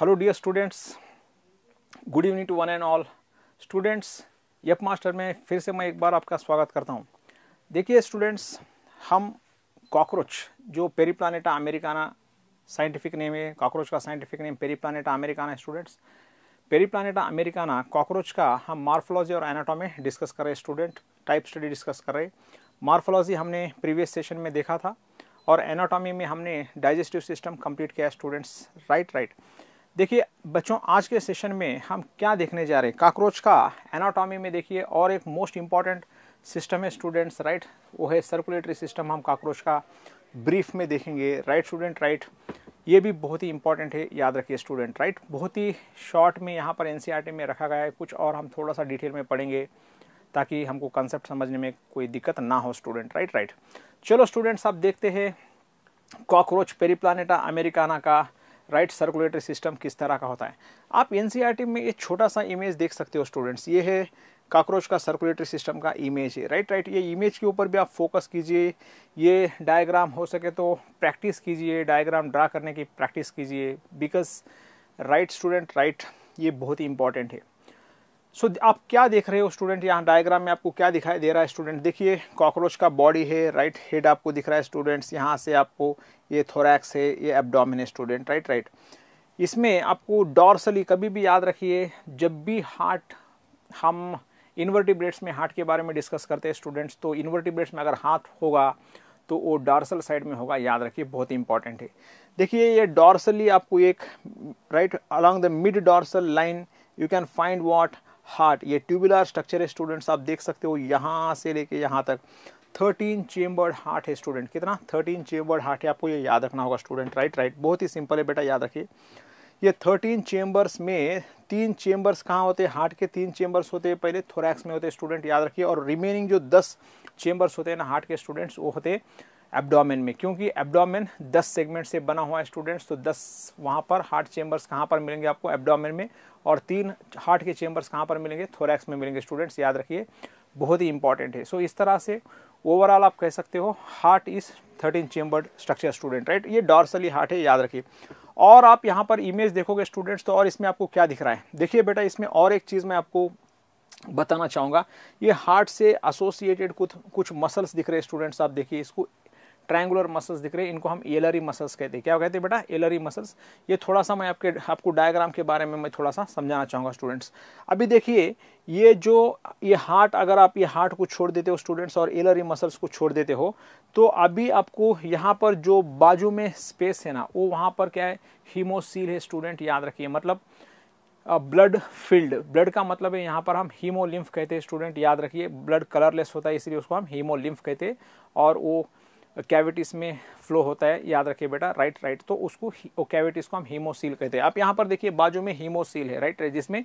Hello dear students good evening to one and all students yup master में फिर से मैं एक बार आपका स्वागत करता हूँ देखिए स्टूडेंट्स हम कॉकरोच जो Periplaneta americana scientific name है कॉकरोच का scientific name Periplaneta americana students Periplaneta americana cockroach का हम मार्फोलॉजी और एनाटॉमी डिस्कस कर रहे स्टूडेंट टाइप स्टडी डिस्कस कर रहे मार्फोलॉजी हमने प्रीवियस सेशन में देखा था और एनाटॉमी में हमने डाइजेस्टिव सिस्टम कंप्लीट किया स्टूडेंट्स राइट राइट देखिए बच्चों आज के सेशन में हम क्या देखने जा रहे हैं काकरोच का एनाटॉमी में देखिए और एक मोस्ट इम्पॉर्टेंट सिस्टम है स्टूडेंट्स राइट वो है सर्कुलेटरी सिस्टम हम काकरोच का ब्रीफ में देखेंगे राइट स्टूडेंट राइट ये भी बहुत ही इंपॉर्टेंट है याद रखिए स्टूडेंट राइट बहुत ही शॉर्ट में यहाँ पर एन e में रखा गया है कुछ और हम थोड़ा सा डिटेल में पढ़ेंगे ताकि हमको कंसेप्ट समझने में कोई दिक्कत ना हो स्टूडेंट राइट राइट चलो स्टूडेंट्स आप देखते हैं कॉकरोच पेरीप्लानेटा अमेरिकाना का राइट सर्कुलेटरी सिस्टम किस तरह का होता है आप एन e में एक छोटा सा इमेज देख सकते हो स्टूडेंट्स ये है काकरोच का सर्कुलेटरी सिस्टम का इमेज है राइट राइट ये इमेज के ऊपर भी आप फोकस कीजिए ये डायग्राम हो सके तो प्रैक्टिस कीजिए डायग्राम ड्रा करने की प्रैक्टिस कीजिए बिकॉज राइट स्टूडेंट राइट ये बहुत ही इंपॉर्टेंट है सो so, आप क्या देख रहे हो स्टूडेंट यहाँ डायग्राम में आपको क्या दिखाई दे रहा है स्टूडेंट देखिए कॉकरोच का बॉडी है राइट हेड आपको दिख रहा है स्टूडेंट्स यहाँ से आपको ये थोरैक्स है ये एबडोमिन स्टूडेंट राइट राइट इसमें आपको डॉर्सली कभी भी याद रखिए जब भी हार्ट हम इन्वर्टिब्रेट्स में हार्ट के बारे में डिस्कस करते हैं स्टूडेंट्स तो इन्वर्टिब्रेट्स में अगर हाथ होगा तो वो डॉर्सल साइड में होगा याद रखिए बहुत ही इंपॉर्टेंट है देखिए ये डॉर्सली आपको एक right along the mid dorsal line you can find what heart ये ट्यूबुलर स्ट्रक्चर है स्टूडेंट्स आप देख सकते हो यहाँ से लेके यहाँ तक थर्टीन चेम्बर्ड हार्ट है स्टूडेंट कितना थर्टीन चेम्बर्ड हार्ट है आपको ये याद रखना होगा स्टूडेंट राइट राइट बहुत ही सिंपल है बेटा याद रखिए ये थर्टीन चेम्बर्स में तीन चेम्बर्स कहाँ होते हैं हार्ट के तीन चेम्बर्स होते हैं पहले थोरैक्स में होते हैं स्टूडेंट याद रखिए और रिमेनिंग जो दस चेम्बर्स होते हैं ना हार्ट के स्टूडेंट्स वो होते हैं एब्डोमेन में क्योंकि एब्डोमेन 10 सेगमेंट से बना हुआ है स्टूडेंट्स तो 10 वहाँ पर हार्ट चेंबर्स कहाँ पर मिलेंगे आपको एब्डोमेन में और तीन हार्ट के चेंबर्स कहाँ पर मिलेंगे थोरैक्स में मिलेंगे स्टूडेंट्स याद रखिए बहुत ही इंपॉर्टेंट है सो so, इस तरह से ओवरऑल आप कह सकते हो heart is thirteen chambered structure student right ये डॉर्सली हार्ट है याद रखिए और आप यहाँ पर इमेज देखोगे स्टूडेंट्स तो और इसमें आपको क्या दिख रहा है देखिए बेटा इसमें और एक चीज़ मैं आपको बताना चाहूँगा ये हार्ट से एसोसिएटेड कुछ कुछ मसल्स दिख रहे हैं स्टूडेंट्स आप देखिए इसको ट्रायंगुलर मसल्स दिख रहे हैं इनको हम एलरी मसल्स कहते हैं क्या कहते हैं बेटा एलरी मसल्स ये थोड़ा सा मैं आपके आपको डायग्राम के बारे में मैं थोड़ा सा समझाना चाहूँगा स्टूडेंट्स अभी देखिए ये जो ये हार्ट अगर आप ये हार्ट को छोड़ देते हो स्टूडेंट्स और एलरी मसल्स को छोड़ देते हो तो अभी आपको यहाँ पर जो बाजू में स्पेस है ना वो वहाँ पर क्या है हीमोसील है स्टूडेंट याद रखिए मतलब ब्लड फील्ड ब्लड का मतलब है यहाँ पर हम हीमोलिम्फ कहते हैं स्टूडेंट याद रखिए ब्लड कलरलेस होता है इसलिए उसको हम हीमोलिम्फ कहते हैं और वो कैविटीज़ में फ्लो होता है याद रखिए बेटा राइट राइट तो उसको कैविटीज़ को हम हीमोसील कहते हैं आप यहाँ पर देखिए बाजू में हीमोसील है राइट जिसमें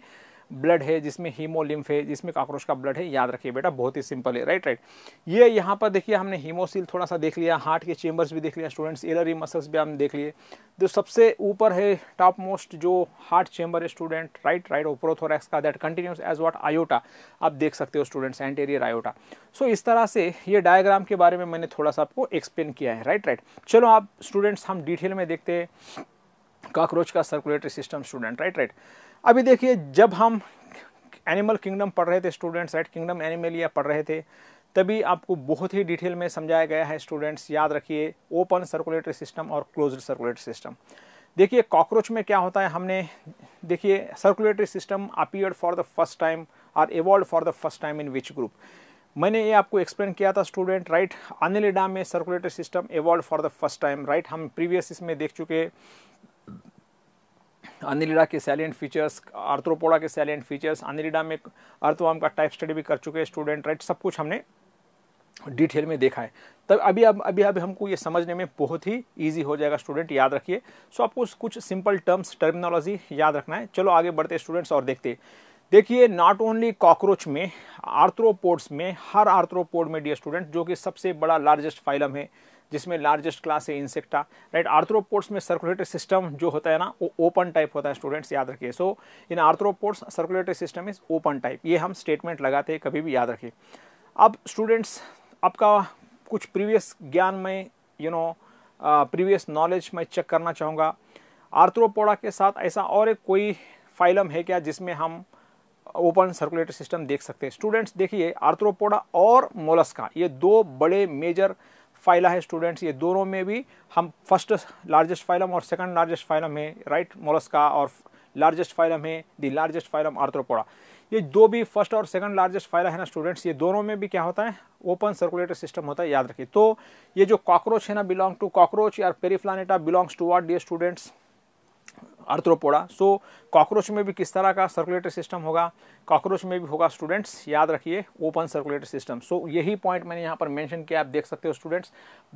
ब्लड है जिसमें हीमोलिम्फ है जिसमें काकरोच का ब्लड है याद रखिए बेटा बहुत ही सिंपल है राइट राइट ये यहाँ पर देखिए हमने हीमोसिल थोड़ा सा देख लिया हार्ट के चेम्बर्स भी देख लिया स्टूडेंट्स एलरी मसल्स भी हम देख लिए जो सबसे ऊपर है टॉप मोस्ट जो हार्ट चेम्बर है स्टूडेंट राइट राइट ओप्रोथोरैक्स का that continuous as what aorta आप देख सकते हो स्टूडेंट्स एंटेरियर आयोटा सो इस तरह से ये डायग्राम के बारे में मैंने थोड़ा सा आपको एक्सप्लेन किया है राइट राइट चलो आप स्टूडेंट्स हम डिटेल में देखते हैं काकरोच का circulatory system student right right अभी देखिए जब हम एनिमल किंगडम पढ़ रहे थे स्टूडेंट्स राइट किंगडम एनिमलिया पढ़ रहे थे तभी आपको बहुत ही डिटेल में समझाया गया है स्टूडेंट्स याद रखिए ओपन सर्कुलेटरी सिस्टम और क्लोज सर्कुलेटरी सिस्टम देखिए कॉकरोच में क्या होता है हमने देखिए circulatory system appear for the first time are evolve for the first time in which group मैंने ये आपको एक्सप्लेन किया था स्टूडेंट राइट अनिलिडा में circulatory system evolve for the first time right हम प्रीवियस इसमें देख चुके अनिलिडा के सैलियंट फीचर्स आर्थ्रोपोडा के सैलेंट फीचर्स अनिलिडा में अर्थवाम का टाइप स्टडी भी कर चुके हैं स्टूडेंट राइट सब कुछ हमने डिटेल में देखा है तब अभी अब अभी अभी हमको ये समझने में बहुत ही ईजी हो जाएगा स्टूडेंट याद रखिए सो आपको कुछ सिंपल टर्म्स टर्मिनोलॉजी याद रखना है चलो आगे बढ़ते स्टूडेंट्स और देखते देखिए नॉट ओनली कॉकरोच में आर्थ्रोपोड्स में हर आर्थ्रोपोड में डियर स्टूडेंट जो कि सबसे बड़ा लार्जेस्ट फाइलम है जिसमें लार्जेस्ट क्लास है इंसेक्टा राइट आर्थ्रोपोर्ट्स में सर्कुलेटरी सिस्टम जो होता है ना वो ओपन टाइप होता है स्टूडेंट्स याद रखिए so in arthropods circulatory system is open type ये हम स्टेटमेंट लगाते हैं कभी भी याद रखिए अब स्टूडेंट्स आपका कुछ प्रीवियस ज्ञान में यू नो प्रीवियस नॉलेज मैं चेक करना चाहूँगा आर्थ्रोपोडा के साथ ऐसा और एक कोई फाइलम है क्या जिसमें हम ओपन सर्कुलेटरी सिस्टम देख सकते हैं स्टूडेंट्स देखिए आर्थ्रोपोडा और मोलस्का ये दो बड़े मेजर फाइला है स्टूडेंट्स ये दोनों में भी हम फर्स्ट लार्जेस्ट फाइलम और सेकंड लार्जेस्ट फाइलम है राइट मोलस्का और लार्जेस्ट फाइलम है दी लार्जेस्ट फाइलम आर्थ्रोपोडा ये दो भी फर्स्ट और सेकंड लार्जेस्ट फाइला है ना स्टूडेंट्स ये दोनों में भी क्या होता है ओपन सर्कुलेटर सिस्टम होता है याद रखिए तो ये जो कॉकरोच है ना बिलोंग टू कॉकरोच यार Periplaneta belongs to what the students Arthropoda so cockroach में भी किस तरह का सर्कुलेटरी सिस्टम होगा कॉकरोच में भी होगा स्टूडेंट्स याद रखिए ओपन सर्कुलेटरी सिस्टम सो यही पॉइंट मैंने यहाँ पर मेंशन किया आप देख सकते हो स्टूडेंट्स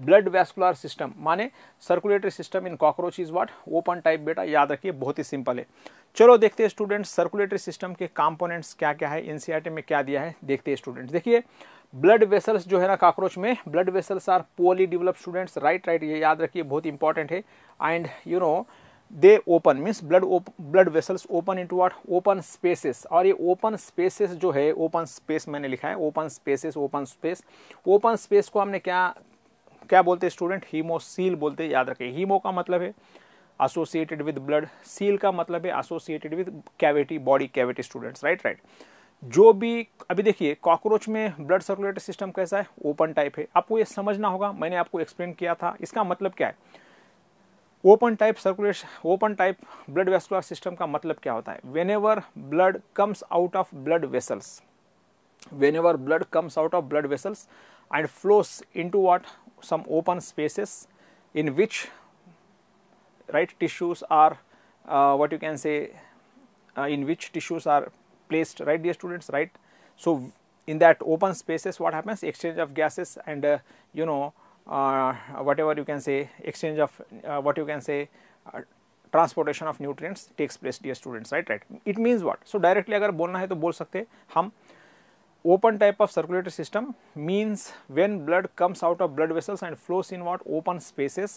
ब्लड वैस्कुलर सिस्टम माने circulatory system in cockroach is what open type बेटा याद रखिए बहुत ही सिंपल है चलो देखते हैं स्टूडेंट्स सर्कुलेटरी सिस्टम के कॉम्पोनेंट्स क्या क्या है एनसीआरटी में क्या दिया है देखते हैं स्टूडेंट्स देखिए ब्लड वेसल्स जो है ना कॉकरोच में blood vessels are poorly develop students right right ये याद रखिए बहुत इंपॉर्टेंट है and you know they open means blood blood vessels open into what open spaces और ये ओपन स्पेसेस जो है ओपन स्पेस मैंने लिखा है open spaces open space open space को हमने क्या क्या बोलते हैं स्टूडेंट हीमोसील बोलते हैं याद रखें हीमो का मतलब है एसोसिएटेड विद ब्लड सील का मतलब है associated with cavity body cavity students right right जो भी अभी देखिए कॉकरोच में ब्लड सर्कुलेटरी सिस्टम कैसा है ओपन टाइप है आपको ये समझना होगा मैंने आपको एक्सप्लेन किया था इसका मतलब क्या है open type circulation open type blood vascular system का मतलब क्या होता है whenever blood comes out of blood vessels whenever blood comes out of blood vessels and flows into what some open spaces in which right tissues are what you can say in which tissues are placed right dear students right so in that open spaces what happens exchange of gases and you know Uh, whatever you can say exchange of uh, what you can say transportation of nutrients takes place dear students right right it means what so directly अगर बोलना है तो बोल सकते हैं हम open type of circulatory system means when blood comes out of blood vessels and flows in what open spaces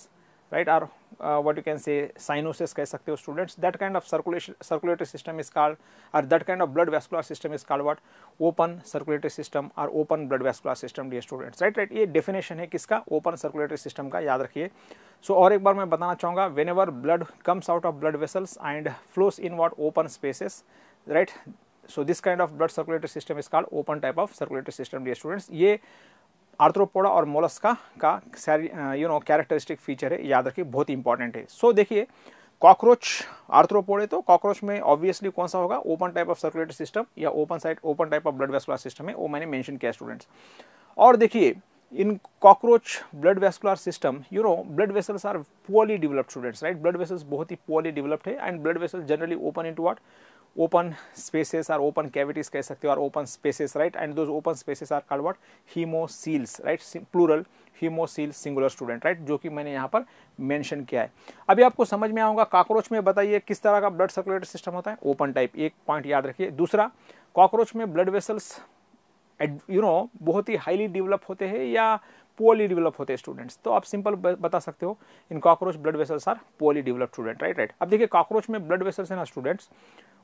right or uh, what you can say sinuses keh sakte ho students that kind of circulation circulatory system is called or that kind of blood vascular system is called what open circulatory system or open blood vascular system dear students right right ये definition है किसका open circulatory system का याद रखिए so और एक बार मैं बताना चाहूँगा whenever blood comes out of blood vessels and flows in what open spaces right so this kind of blood circulatory system is called open type of circulatory system dear students ये Arthropoda और Mollusca का you know characteristic feature है याद रखिए बहुत important है सो so, देखिए cockroach आर्थ्रोपोडे तो कॉकरोच में ऑब्वियसली कौन सा होगा open type of circulatory system या open side open type of blood vascular system है वो मैंने मेंशन किया स्टूडेंट्स और देखिए in cockroach blood vascular system you know blood vessels are poorly developed students right blood vessels बहुत ही poorly developed है and blood vessels generally open into what open spaces are open cavities कह सकते हो are open spaces right and those open spaces are called what haemocoels right plural haemocoel singular student right जो कि मैंने यहाँ पर mention किया है अभी आपको समझ में आऊँगा काकरोच में बताइए किस तरह का ब्लड सर्कुलेटरी सिस्टम होता है ओपन टाइप एक पॉइंट याद रखिए दूसरा कॉकरोच में ब्लड वेसल्स यू नो बहुत ही हाईली डेवलप होते हैं या पोअरली डेवलप होते हैं स्टूडेंट्स तो आप सिंपल बता सकते हो in cockroach blood vessels are poorly develop student right right अब देखिए कॉकरोच में ब्लड वेसल्स हैं ना स्टूडेंट्स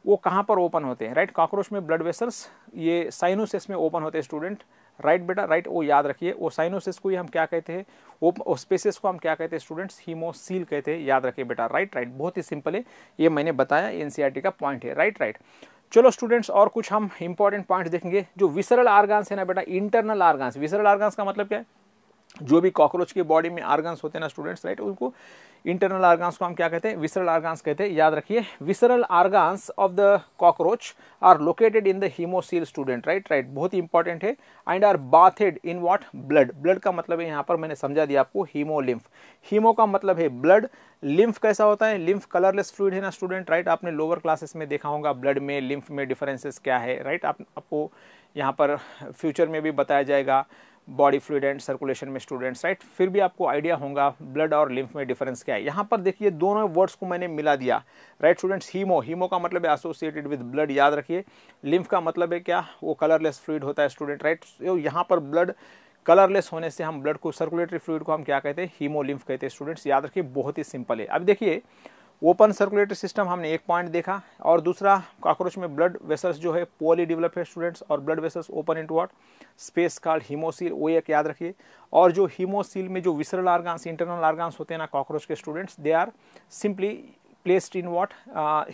वो कहाँ पर ओपन होते हैं राइट कॉकरोच में ब्लड वेसल्स ये साइनोसिस में ओपन होते हैं स्टूडेंट राइट बेटा राइट वो याद रखिए वो साइनोसिस को ही हम क्या कहते हैं वो स्पेसिस को हम क्या कहते हैं स्टूडेंट्स हीमोसील कहते हैं याद रखिए बेटा राइट राइट बहुत ही सिंपल है ये मैंने बताया एन का पॉइंट है राइट राइट चलो स्टूडेंट्स और कुछ हम इंपॉर्टेंट पॉइंट्स देखेंगे जो विसरल आर्गान्स है ना बेटा इंटरनल आर्गान्स विसरल आर्गान्स का मतलब क्या है जो भी कॉकरोच के बॉडी में आर्गन्स होते हैं ना स्टूडेंट्स राइट उनको इंटरनल आर्गन्स को हम क्या कहते हैं विसरल आर्गन्स कहते हैं याद रखिए visceral organs of the cockroach are located in the haemocoel student right right बहुत ही इंपॉर्टेंट है and are bathed in what blood blood का मतलब है यहाँ पर मैंने समझा दिया आपको हीमोलिम्फ हीमो का मतलब है ब्लड लिम्फ कैसा होता है लिम्फ कलरलेस फ्लूड है ना स्टूडेंट राइट आपने लोअर क्लासेस में देखा होगा ब्लड में लिम्फ में डिफरेंसेस क्या है राइट आप, आपको यहाँ पर फ्यूचर में भी बताया जाएगा बॉडी फ्लूड एंड सर्कुलेशन में स्टूडेंट्स राइट फिर भी आपको आइडिया होगा ब्लड और लिम्फ में डिफरेंस क्या है यहाँ पर देखिए दोनों वर्ड्स को मैंने मिला दिया राइट स्टूडेंट्स हीमो हीमो का मतलब है एसोसिएटेड विद ब्लड याद रखिए लिम्फ का मतलब है क्या वो कलरलेस फ्लूड होता है स्टूडेंट राइट तो यहाँ पर ब्लड कलरलेस होने से हम ब्लड को सर्कुलेटरी फ्लूड को हम क्या कहते हैं हीमो लिम्फ कहते हैं स्टूडेंट्स याद रखिए बहुत ही सिंपल है अब देखिए ओपन सर्कुलेटरी सिस्टम हमने एक पॉइंट देखा और दूसरा काक्रोच में ब्लड वेसल्स जो है पोली डेवलप है स्टूडेंट्स और blood vessels open into what space called haemocoel वो एक याद रखिए और जो हीमोसील में जो विसरल आर्गांस इंटरनल आर्गांस होते हैं ना काक्रोच के students they are simply placed in what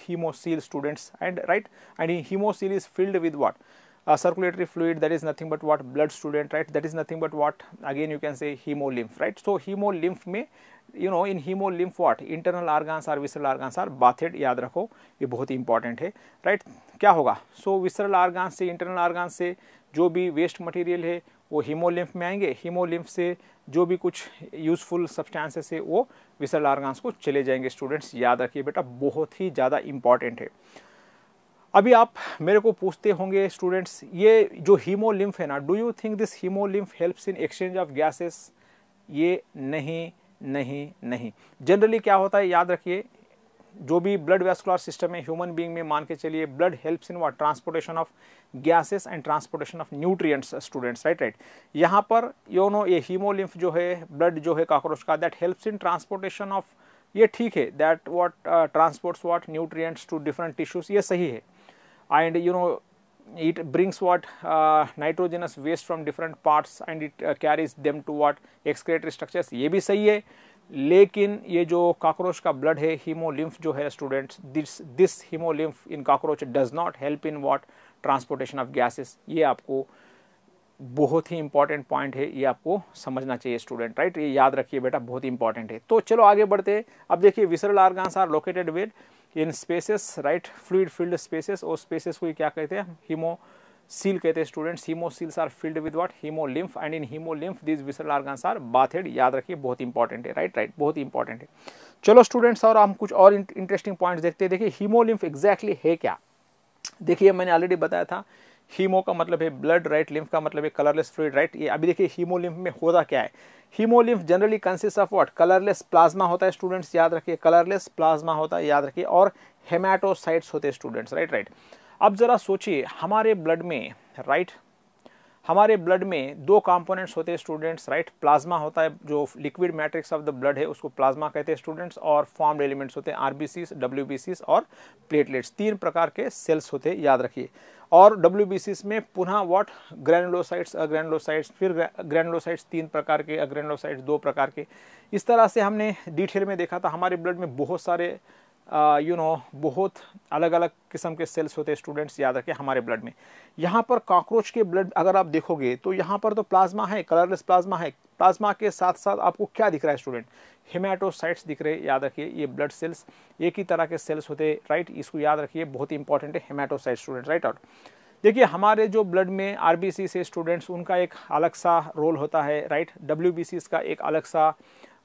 haemocoel students and right and haemocoel is filled with what circulatory fluid that is nothing but what blood student right that is nothing but what again you can say haemolymph right so haemolymph में you know in haemolymph what internal organs और visceral organs are bathed याद रखो ये बहुत ही important है right right? क्या होगा सो विसरल आर्गान्स से इंटरनल आर्गान्स से जो भी वेस्ट मटेरियल है वो हीमोलिम्फ में आएंगे हीमोलिम्फ से जो भी कुछ यूजफुल सब्सटेंसेस है वो विसरल आर्गान्स को चले जाएंगे स्टूडेंट्स याद रखिए बेटा बहुत ही ज़्यादा इंपॉर्टेंट है अभी आप मेरे को पूछते होंगे स्टूडेंट्स ये जो हीमोलिम्फ है ना do you think this haemolymph helps in exchange of gases ये नहीं नहीं नहीं जनरली क्या होता है याद रखिए जो भी ब्लड वेस्कुलर सिस्टम है ह्यूमन बीइंग में मान के चलिए blood helps in what transportation of gases and transportation of nutrients students right right यहाँ पर यो नो ये हीमोलिम्फ जो है ब्लड जो है काक्रोच का that helps in transportation of ये ठीक है that what transports what nutrients to different tissues ये सही है and you know it brings what uh, nitrogenous waste from different parts and it uh, carries them to what excretory structures ये भी सही है लेकिन ये जो कॉकरोच का ब्लड है हीमोलिम्फ जो है students this this haemolymph in cockroach does not help in what transportation of gases ye aapko बहुत ही इंपॉर्टेंट पॉइंट है ये आपको समझना चाहिए स्टूडेंट राइट ये याद रखिए बेटा बहुत ही इंपॉर्टेंट है तो चलो आगे बढ़ते हैं अब देखिए visceral organs are located within spaces right fluid filled spaces और स्पेसेस को क्या कहते हैं हीमो सील कहते हैं students coels are filled with haemolymph and in lymph this visceral organs are bathed याद रखिए बहुत इंपॉर्टेंट है राइट राइट बहुत इंपॉर्टेंट है चलो स्टूडेंट्स और हम कुछ और इंटरेस्टिंग पॉइंट्स देखते हैं देखिए लिम्फ एग्जैक्टली है क्या देखिए मैंने ऑलरेडी बताया था हीमो का मतलब है ब्लड राइट लिम्फ का मतलब है कलरलेस फ्लूड राइट ये अभी देखिए हीमो लिम्फ में होता क्या है haemolymph generally consist of what colourless plasma होता है स्टूडेंट्स याद रखिए कलरलेस प्लाज्मा होता है याद रखिए और हेमाटोसाइट्स होते हैं स्टूडेंट्स राइट राइट अब ज़रा सोचिए हमारे ब्लड में राइट right, हमारे ब्लड में दो कंपोनेंट्स होते हैं स्टूडेंट्स राइट प्लाज्मा होता है जो liquid matrix of the blood है उसको प्लाज्मा कहते हैं स्टूडेंट्स और फॉर्म एलिमेंट्स होते हैं आरबीसीस डब्ल्यूबीसीस और प्लेटलेट्स तीन प्रकार के सेल्स होते हैं याद रखिए और डब्ल्यू में पुनः वॉट ग्रैनलोसाइट्स अग्रैनलोसाइट्स फिर ग्रैनलोसाइट्स तीन प्रकार के अग्रैनलोसाइट्स दो प्रकार के इस तरह से हमने डिटेल में देखा था हमारे ब्लड में बहुत सारे यू नो बहुत अलग अलग किस्म के सेल्स होते हैं स्टूडेंट्स याद रखें हमारे ब्लड में यहाँ पर कॉकरोच के ब्लड अगर आप देखोगे तो यहाँ पर तो प्लाज्मा है कलरलेस प्लाज्मा है प्लाज्मा के साथ साथ आपको क्या दिख रहा है स्टूडेंट हेमाटोसाइट्स दिख रहे याद रखिए ये ब्लड सेल्स एक ही तरह के सेल्स होते राइट इसको याद रखिए बहुत ही इंपॉर्टेंट है हेमाटोसाइट स्टूडेंट राइट और देखिए हमारे जो ब्लड में आरबीसी से स्टूडेंट्स उनका एक अलग सा रोल होता है राइट डब्ल्यू का एक अलग सा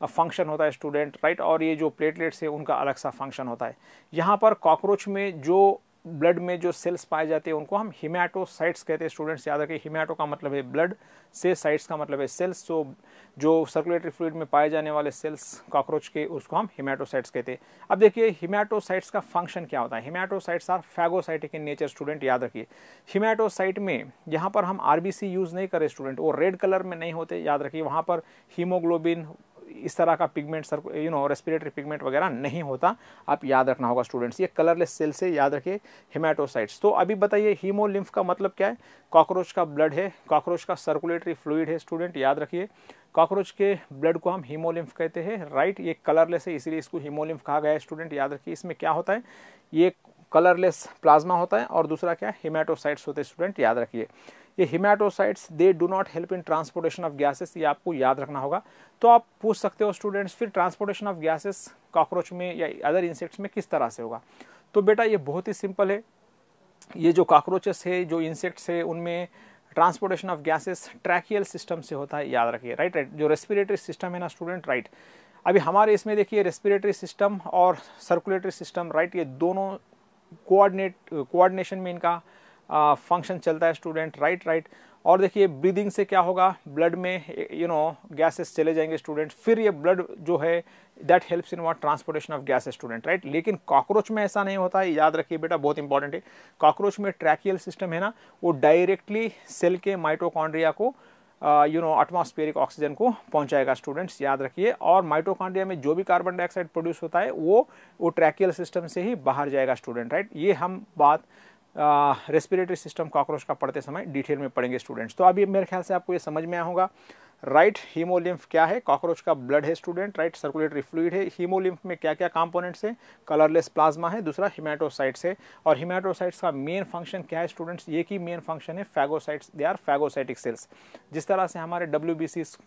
फंक्शन होता है स्टूडेंट राइट और ये जो प्लेटलेट्स है उनका अलग सा फंक्शन होता है यहाँ पर कॉकरोच में जो ब्लड में जो सेल्स पाए जाते हैं उनको हम हिमाटोसाइट्स कहते हैं स्टूडेंट्स याद रखें हिमाटो का मतलब है ब्लड से साइट्स का मतलब है सेल्स तो जो सर्कुलेटरी फ्लूड में पाए जाने वाले सेल्स कॉकरोच के उसको हम हिमाटोसाइट्स कहते हैं अब देखिए हिमाटोसाइट्स का फंक्शन क्या होता है haematocytes are phagocytic in nature student याद रखिए हिमाटोसाइट में यहाँ पर हम आर यूज़ नहीं करें स्टूडेंट वो रेड कलर में नहीं होते याद रखिए वहाँ पर हीमोग्लोबिन इस तरह का pigment sir you know respiratory pigment वगैरह नहीं होता आप याद रखना होगा स्टूडेंट्स ये कलरलेस सेल से याद रखिए हिमाटोसाइट्स तो अभी बताइए हीमोलिम्फ का मतलब क्या है कॉकरोच का ब्लड है कॉकरोच का सर्कुलेटरी फ्लूड है स्टूडेंट याद रखिए कॉकरोच के ब्लड को हम हीमोलिम्फ कहते हैं राइट ये कलरलेस है इसीलिए इसको हीमोलिम्फ कहा गया है स्टूडेंट याद रखिए इसमें क्या होता है ये कलरलेस प्लाज्मा होता है और दूसरा क्या है हिमाटोसाइट्स होते हैं स्टूडेंट याद रखिए ये haematocytes they do not help in transportation of gases ये आपको याद रखना होगा तो आप पूछ सकते हो स्टूडेंट्स फिर ट्रांसपोर्टेशन ऑफ गैसेस कॉकरोच में या अदर इंसेक्ट्स में किस तरह से होगा तो बेटा ये बहुत ही सिंपल है ये जो काक्रोचेस है जो इंसेक्ट्स है उनमें transportation of gases tracheal system से होता है याद रखिए राइट राइट जो रेस्पिरेटरी सिस्टम है ना स्टूडेंट राइट अभी हमारे इसमें देखिए रेस्पिरेटरी सिस्टम और सर्कुलेटरी सिस्टम राइट ये दोनों कोऑर्डिनेट कोऑर्डिनेशन में इनका फंक्शन चलता है स्टूडेंट राइट राइट और देखिए ब्रीदिंग से क्या होगा ब्लड में यू नो गैसेस चले जाएंगे स्टूडेंट फिर ये ब्लड जो है that helps in what transportation of gas student right लेकिन कॉकरोच में ऐसा नहीं होता है याद रखिए बेटा बहुत इंपॉर्टेंट है कॉकरोच में ट्रैकियल सिस्टम है ना वो डायरेक्टली सेल के माइटोकॉन्ड्रिया को यू नो एटमॉस्फेरिक ऑक्सीजन को पहुंचाएगा स्टूडेंट्स याद रखिए और माइटोकॉन्ड्रिया में जो भी कार्बन डाइऑक्साइड प्रोड्यूस होता है वो वो ट्रैकियल सिस्टम से ही बाहर जाएगा स्टूडेंट राइट ये हम बात रेस्पिरेटरी सिस्टम कॉकरोच का पढ़ते समय डिटेल में पढ़ेंगे स्टूडेंट्स तो अभी मेरे ख्याल से आपको ये समझ में आया होगा राइट हीमोलिम्फ क्या है कॉकरोच का ब्लड है स्टूडेंट राइट सर्कुलेटरी फ्लूड है हीमोलिम्फ में क्या क्या कंपोनेंट्स है कलरलेस प्लाज्मा है दूसरा हिमाटोसाइट्स है और हिमाटोसाइट्स का मेन फंक्शन क्या है स्टूडेंट्स ये की मेन फंक्शन है phagocytes they are phagocytic cells जिस तरह से हमारे डब्ल्यू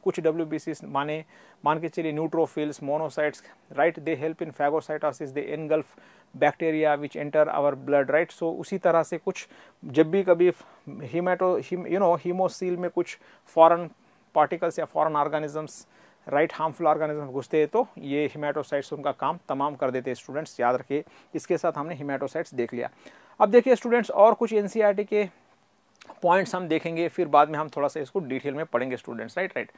कुछ डब्ल्यू माने मान के चलिए neutrophils monocytes right they help in phagocytosis they engulf bacteria which enter our blood right so उसी तरह से कुछ जब भी कभी हीमेटो यू नो हीमोसील में कुछ फॉरन पार्टिकल्स या foreign organisms right harmful organism घुसते हैं तो ये हिमाटोसाइट्स उनका काम तमाम कर देते हैं स्टूडेंट्स याद रखिए इसके साथ हमने हिमाटोसाइट्स देख लिया अब देखिए स्टूडेंट्स और कुछ एन के पॉइंट्स हम देखेंगे फिर बाद में हम थोड़ा सा इसको डिटेल में पढ़ेंगे स्टूडेंट्स राइट राइट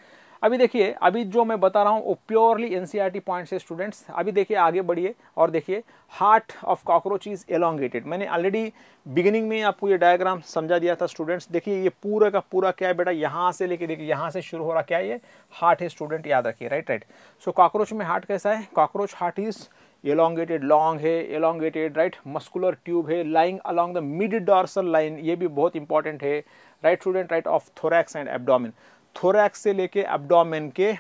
अभी देखिए अभी जो मैं बता रहा हूँ वो प्योरली एनसीईआरटी पॉइंट्स है स्टूडेंट्स अभी देखिए आगे बढ़िए और देखिए heart of cockroach is elongated मैंने ऑलरेडी बिगिनिंग में आपको ये डायग्राम समझा दिया था स्टूडेंट्स देखिए ये पूरा का पूरा क्या है बेटा यहाँ से लेके देखिए यहाँ से शुरू हो रहा क्या है ये हार्ट है स्टूडेंट याद रखिए राइट राइट सो कॉकरोच में हार्ट कैसा है cockroach heart is elongated long है एलोंगेटेड राइट मस्कुलर ट्यूब है lying along the mid dorsal line ये भी बहुत इंपॉर्टेंट है right student right of thorax and abdomen thorax से लेके एबडोमिन के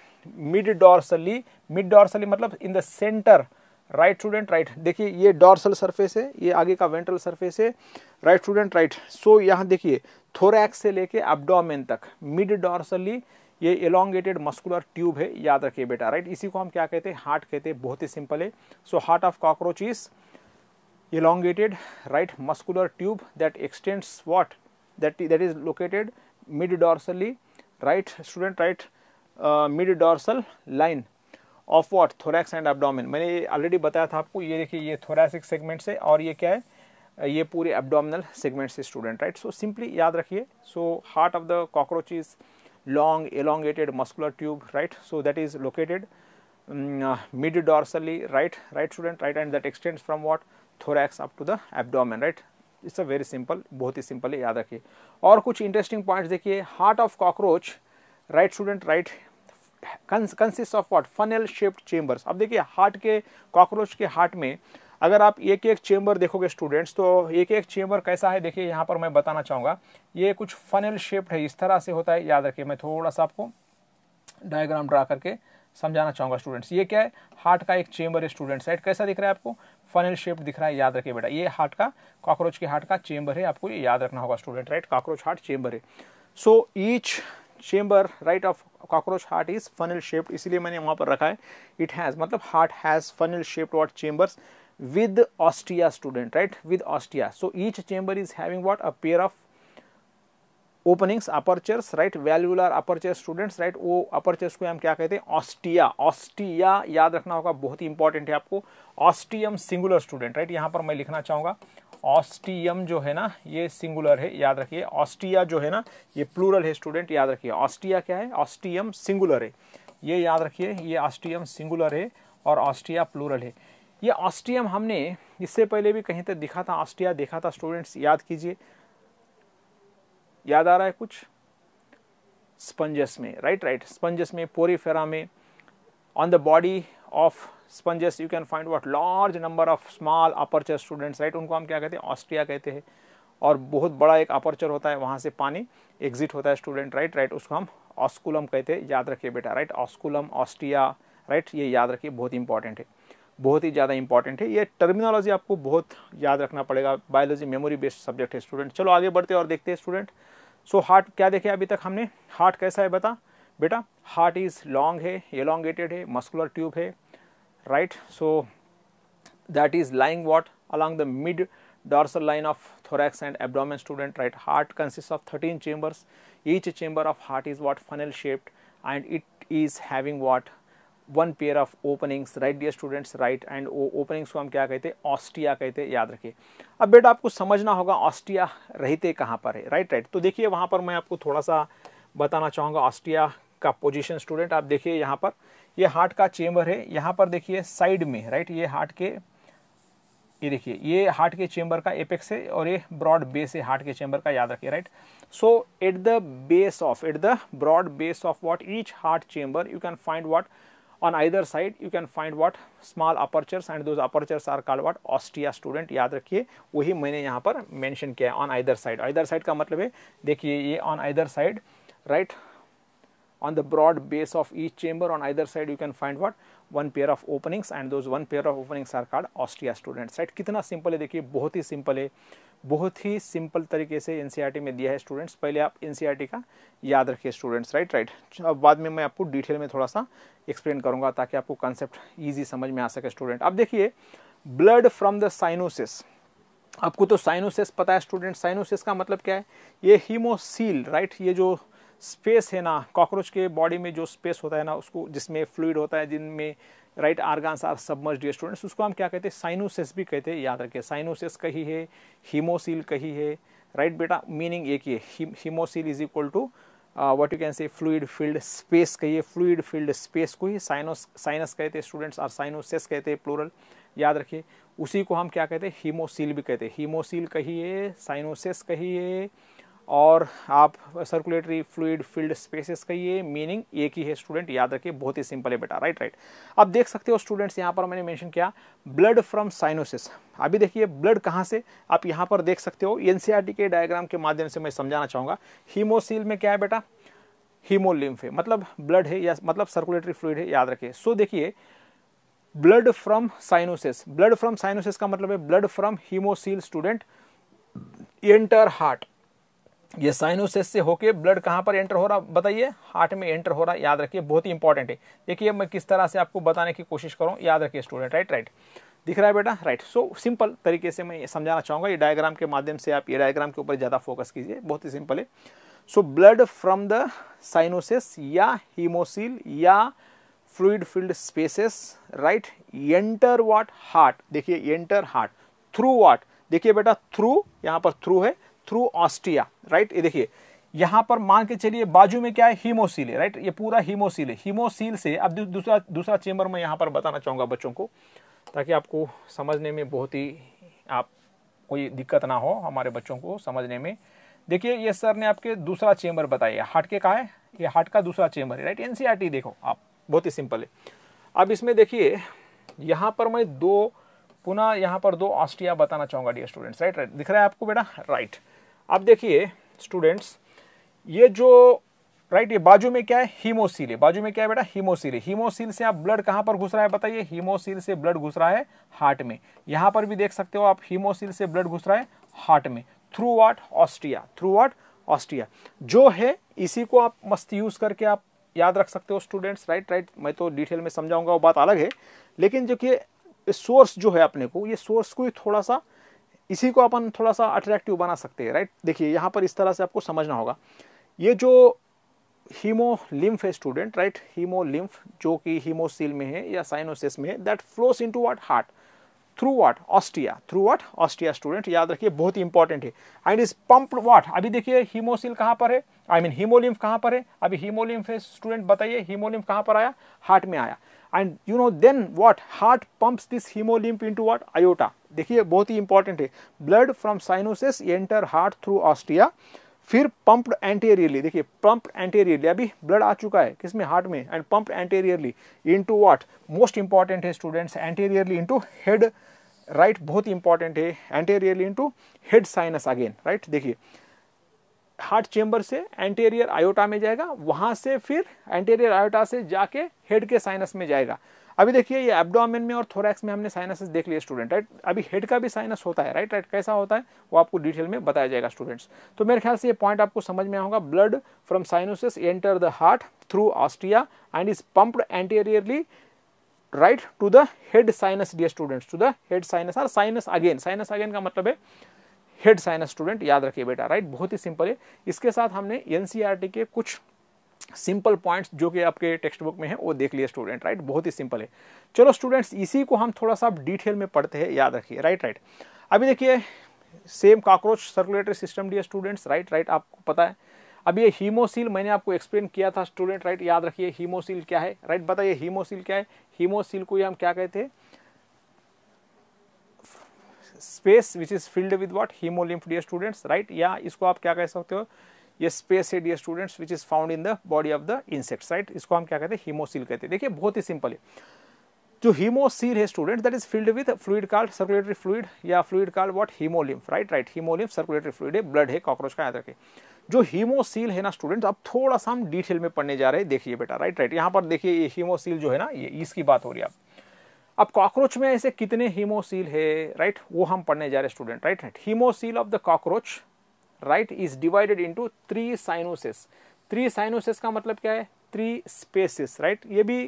मिड डॉर्सली मिड डॉर्सली मतलब in the centre right student right देखिए ये डॉर्सल सरफेस है ये आगे का वेंट्रल सरफेस है राइट स्टूडेंट राइट सो यहाँ देखिए थोरैक्स से लेके एबडोमिन तक मिड डॉर्सली ये एलोंगेटेड मस्कुलर ट्यूब है याद रखिए बेटा राइट इसी को हम क्या कहते हैं हार्ट कहते हैं बहुत ही सिंपल है so heart of cockroach is elongated right muscular tube that extends what that that is located mid dorsally right student right mid dorsal line of what thorax and abdomen मैंने already बताया था आपको ये देखिए ये thoracic segment से और ये क्या है uh, ये पूरे एबडामिनल सेगमेंट से स्टूडेंट राइट सो सिंपली याद रखिए so heart of the cockroach is long elongated muscular tube right so that is located um, uh, mid dorsally right right student right and that extends from what thorax up to the abdomen right it's a very simple bahut hi simple yaad rakhiye aur kuch interesting points dekhiye heart of cockroach right student right right consist of what funnel shaped chambers अब देखिए heart के cockroach के heart में अगर आप एक एक chamber देखोगे स्टूडेंट्स तो एक एक चेम्बर कैसा है देखिए यहाँ पर मैं बताना चाहूँगा ये कुछ फनल शेप्ड है इस तरह से होता है याद रखिए मैं थोड़ा सा आपको डायग्राम ड्रा करके समझाना चाहूँगा स्टूडेंट्स ये क्या है हार्ट का एक चेम्बर है स्टूडेंट साइड कैसा दिख रहा है आपको फनल शेप दिख रहा है याद रखिए बेटा ये हार्ट का कॉकरोच के हार्ट का चेम्बर है आपको ये याद रखना होगा student right cockroach heart chamber है so each chamber right of cockroach heart is funnel shaped इसलिए मैंने वहाँ पर रखा है इट हैज़ मतलब heart has funnel shaped what chambers with Ostia student, right? With Ostia. So each chamber is having what? A pair of openings apertures right valvular aperture students right वो apertures ko hum kya kehte hain ostia ostia yaad rakhna hoga bahut hi important hai aapko ostium singular student right yahan par main likhna chahunga ostium जो है ना ये singular है याद रखिए ostia जो है ना ये प्लूरल है स्टूडेंट याद रखिए ऑस्टिया क्या है ऑस्टियम सिंगुलर है ये याद रखिए ये ऑस्टियम सिंगुलर है और ऑस्टिया प्लूरल है ये ऑस्ट्रियम हमने इससे पहले भी कहीं तक दिखा था ऑस्ट्रिया देखा था स्टूडेंट्स याद कीजिए याद आ रहा है कुछ स्पंजस में राइट राइट स्पंजस में पोरीफेरा में on the body of sponges you can find what large number of small aperture students right उनको हम क्या कहते हैं ऑस्ट्रिया कहते हैं और बहुत बड़ा एक अपर्चर होता है वहाँ से पानी एग्जिट होता है स्टूडेंट राइट राइट उसको हम ऑस्कुलम कहते हैं याद रखिए बेटा राइट ऑस्कुलम ऑस्ट्रिया राइट ये याद रखिए बहुत इंपॉर्टेंट है बहुत ही ज़्यादा इंपॉर्टेंट है ये टर्मिनोलॉजी आपको बहुत याद रखना पड़ेगा बायोलॉजी मेमोरी बेस्ड सब्जेक्ट है स्टूडेंट चलो आगे बढ़ते और देखते हैं स्टूडेंट सो हार्ट क्या देखे अभी तक हमने हार्ट कैसा है बता बेटा हार्ट इज़ लॉन्ग है एलोंगेटेड है मस्कुलर ट्यूब है right so that is lying what along the mid dorsal line of thorax and abdomen student right heart consist of thirteen chambers each chamber of heart is what funnel shaped and it is having what one pair of openings right dear students right and openings को हम क्या कहते हैं Austria कहते हैं याद रखिए अब बेटा आपको समझना होगा ऑस्ट्रिया रहते कहाँ पर है राइट राइट तो देखिए वहाँ पर मैं आपको थोड़ा सा बताना चाहूँगा ऑस्ट्रिया का पोजिशन स्टूडेंट आप देखिए यहाँ पर ये हार्ट का चेम्बर है यहाँ पर देखिए साइड में राइट ये हार्ट के ये देखिए ये हार्ट के चेम्बर का एपेक्स है और ये ब्रॉड बेस है हार्ट के चेम्बर का याद रखिए right so at the base of at the broad base of what each heart chamber you can find what on either side you can find what small apertures and those apertures are called what ostia student yaad rakhiye wahi maine yahan par mention kiya on either side either side ka matlab hai dekhiye ye on either side right on the broad base of each chamber on either side you can find what one pair of openings and those one pair of openings are called ostia students right kitna simple hai dekhiye bahut hi simple hai बहुत ही simple तरीके से N e में दिया है students पहले आप N e का याद रखिए स्टूडेंट्स राइट राइट अब बाद में मैं आपको डिटेल में थोड़ा सा एक्सप्लेन करूँगा ताकि आपको कंसेप्ट ईजी समझ में आ सके स्टूडेंट अब देखिए ब्लड फ्रॉम द साइनोसिस आपको तो साइनोसिस पता है स्टूडेंट साइनोसिस का मतलब क्या है ये हीमोसील राइट ये जो स्पेस है ना कॉकरोच के बॉडी में जो स्पेस होता है ना उसको जिसमें फ्लूड होता है जिनमें right organs are submerge dear students उसको हम क्या कहते हैं साइनोसिस भी कहते हैं याद रखिए साइनोसिस कही है हीमोसील कही है राइट right, बेटा मीनिंग एक ही है haemocoel is equal to what you can say fluid filled space कहिए फ्लूड फील्ड स्पेस को ही साइनोस साइनस कहते हैं स्टूडेंट्स और साइनोसिस कहते हैं प्लूरल याद रखिए उसी को हम क्या कहते हैं हीमोसील भी कहते हैं हीमोसील कहिए साइनोसिस कहिए और आप सर्कुलेटरी फ्लूड फील्ड स्पेसेस का ये मीनिंग एक ही है स्टूडेंट याद रखिए बहुत ही सिंपल है बेटा राइट राइट अब देख सकते हो स्टूडेंट्स यहाँ पर मैंने मेंशन किया ब्लड फ्रॉम साइनोसिस अभी देखिए ब्लड कहाँ से आप यहाँ पर देख सकते हो एन e के डायग्राम के माध्यम से मैं समझाना चाहूँगा हीमोसील में क्या है बेटा हीमोलिम्फ है मतलब ब्लड है या मतलब सर्कुलेटरी फ्लूड है याद रखिए सो देखिए blood from sinuses blood from sinuses का मतलब है blood from haemocoel student enter heart ये साइनोसिस से होके ब्लड कहाँ पर एंटर हो रहा बताइए हार्ट में एंटर हो रहा याद रखिए बहुत ही इंपॉर्टेंट है देखिए मैं किस तरह से आपको बताने की कोशिश करूँ याद रखिए स्टूडेंट राइट राइट दिख रहा है बेटा राइट सो सिंपल तरीके से मैं समझाना चाहूँगा ये डायग्राम के माध्यम से आप ये डायग्राम के ऊपर ज़्यादा फोकस कीजिए बहुत ही सिंपल है so blood from the sinuses या हीमोसिल या fluid filled spaces right enter what heart देखिए एंटर हार्ट थ्रू वाट देखिए बेटा थ्रू यहाँ पर थ्रू है थ्रू ऑस्ट्रिया राइट ये देखिए यहाँ पर मान के चलिए बाजू में क्या है हीमोसील है राइट ये पूरा हीमोसील है हीमोसील से अब दूसरा दूसरा चेम्बर मैं यहाँ पर बताना चाहूँगा बच्चों को ताकि आपको समझने में बहुत ही आप कोई दिक्कत ना हो हमारे बच्चों को समझने में देखिए ये सर ने आपके दूसरा चेम्बर बताया हार्ट के कहा है ये हार्ट का दूसरा चेम्बर है राइट एन e देखो आप बहुत ही सिंपल है अब इसमें देखिए यहाँ पर मैं दो पुनः यहाँ पर दो ऑस्ट्रिया बताना चाहूँगा डी स्टूडेंट्स राइट राइट दिख रहा है आपको बेटा राइट right. अब देखिए स्टूडेंट्स ये जो राइट ये बाजू में क्या है हीमोसील है बाजू में क्या है बेटा हीमोसील है हीमोसील से आप ब्लड कहाँ पर घुस रहा है बताइए हीमोसील से ब्लड घुस रहा है हार्ट में यहाँ पर भी देख सकते हो आप हीमोसील से ब्लड घुस रहा है हार्ट में through what ostia through what ostia जो है इसी को आप मस्त यूज़ करके आप याद रख सकते हो स्टूडेंट्स राइट राइट मैं तो डिटेल में समझाऊंगा वो बात अलग है लेकिन जो कि सोर्स जो है अपने को ये सोर्स को ही थोड़ा सा इसी को अपन थोड़ा सा अट्रैक्टिव बना सकते हैं राइट देखिए यहाँ पर इस तरह से आपको समझना होगा ये जो हीमो लिम्फ है स्टूडेंट राइट हीमो लिम्फ जो कि हीमोसील में है या साइनोसिस में है that flows into what heart through what ostia through what ostia student याद रखिए बहुत इंपॉर्टेंट है एंड इज पंप व्हाट अभी देखिए हीमोसिल कहाँ पर है आई मीन हीमोलिम्फ कहाँ पर है अभी हीमोलिम्फ है स्टूडेंट बताइए हीमोलिम्फ कहाँ पर आया हार्ट में आया and you know then what heart pumps this haemolymph to what aorta देखिए बहुत ही इंपॉर्टेंट है blood from sinuses enter heart through ostia फिर पंप्ड एंटेरियरली देखिए पंप्ड एंटेरियरली अभी ब्लड आ चुका है किसमें हार्ट में and pumped anteriorly into what most important है students anteriorly into head right बहुत ही इंपॉर्टेंट है anteriorly into head sinus again right देखिए हार्ट चेंबर से एंटेरियर आयोटा में जाएगा वहां से फिर एंटेरियर आयोटा से जाके हेड के साइनस में जाएगा अभी देखिए ये एब्डोमेन में और थोरैक्स में हमने साइनसेस देख लिए स्टूडेंट राइट अभी हेड का भी साइनस होता है राइट राइट कैसा होता है वो आपको डिटेल में बताया जाएगा स्टूडेंट्स तो मेरे ख्याल से ये पॉइंट आपको समझ में आऊंगा blood from sinuses enter the heart through ostia and is pumped anteriorly right to the head sinus dear students to the head sinus और साइनस अगेन साइनस अगेन का मतलब है हेड साइनस स्टूडेंट याद रखिए बेटा राइट बहुत ही simple है इसके साथ हमने एनसीआरटी e के कुछ सिंपल पॉइंट्स जो कि आपके टेक्स्ट बुक में है वो देख लिए स्टूडेंट राइट बहुत ही सिंपल है चलो स्टूडेंट्स इसी को हम थोड़ा सा डिटेल में पढ़ते हैं याद रखिए राइट राइट अभी देखिए same cockroach circulatory system dear students right right आपको पता है अब ये हीमोसील मैंने आपको एक्सप्लेन किया था स्टूडेंट राइट याद रखिए हीमोसील क्या है राइट बताइए हीमोसील क्या है हीमोसील को हम क्या कहते हैं space which is filled with what haemolymph dear students right या इसको आप क्या कह सकते हो ये स्पेस है dear students which is found in the body of the insects right इसको हम क्या कहते हैं हीमोसील कहते हैं देखिए बहुत ही सिंपल है जो हीमोसील है student that is filled with fluid called circulatory fluid या fluid called what haemolymph right right haemolymph circulatory fluid है ब्लड है कॉकरोच का याद रखें जो हीमोसील है ना स्टूडेंट अब थोड़ा सा हम डिटेल में पढ़ने जा रहे हैं देखिए बेटा राइट राइट यहाँ पर देखिए ये हीमोसील जो है ना ये इसकी बात हो रही है आप अब कॉकरोच में ऐसे कितने हीमोसील है राइट वो हम पढ़ने जा रहे हैं student right right haemocoel of the cockroach right is divided into three sinuses three sinuses का मतलब क्या है थ्री स्पेसिस राइट ये भी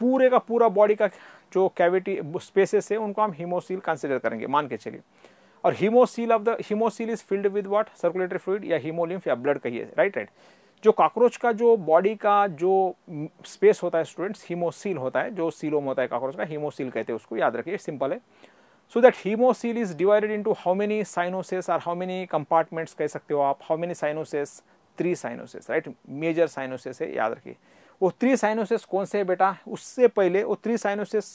पूरे का पूरा बॉडी का जो कैविटी स्पेसिस है उनको हम हिमोसील कंसिडर करेंगे मान के चलिए और haemocoel of the haemocoel is filled with what circulatory fluid या हिमोलिम्फ या ब्लड कहिए राइट राइट जो कॉकरोच का जो बॉडी का जो स्पेस होता है स्टूडेंट्स हिमोसील होता है जो सीलोम होता है कॉकरोच का हिमोसील कहते हैं उसको याद रखिए सिंपल है so that haemocoel is divided into how many sinuses और हाउ मेनी कंपार्टमेंट्स कह सकते हो आप how many sinuses three sinuses right major sinuses है याद रखिए वो थ्री साइनोसिस कौन से बेटा उससे पहले वो थ्री साइनोसिस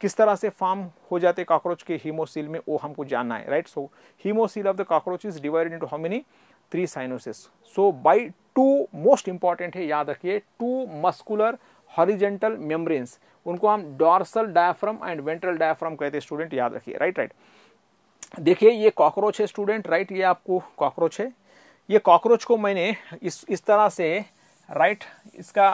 किस तरह से फॉर्म हो जाते काकरोच के हीमोसील में वो हमको जानना है right so haemocoel of the cockroach is divided into how many three sinuses so by two most important है याद रखिए टू मस्कुलर हॉरिजेंटल मेम्ब्रेन्स उनको हम dorsal diaphragm and ventral diaphragm कहते हैं स्टूडेंट याद रखिए राइट राइट देखिए ये कॉकरोच है स्टूडेंट राइट ये आपको कॉकरोच है ये कॉकरोच को मैंने इस इस तरह से राइट इसका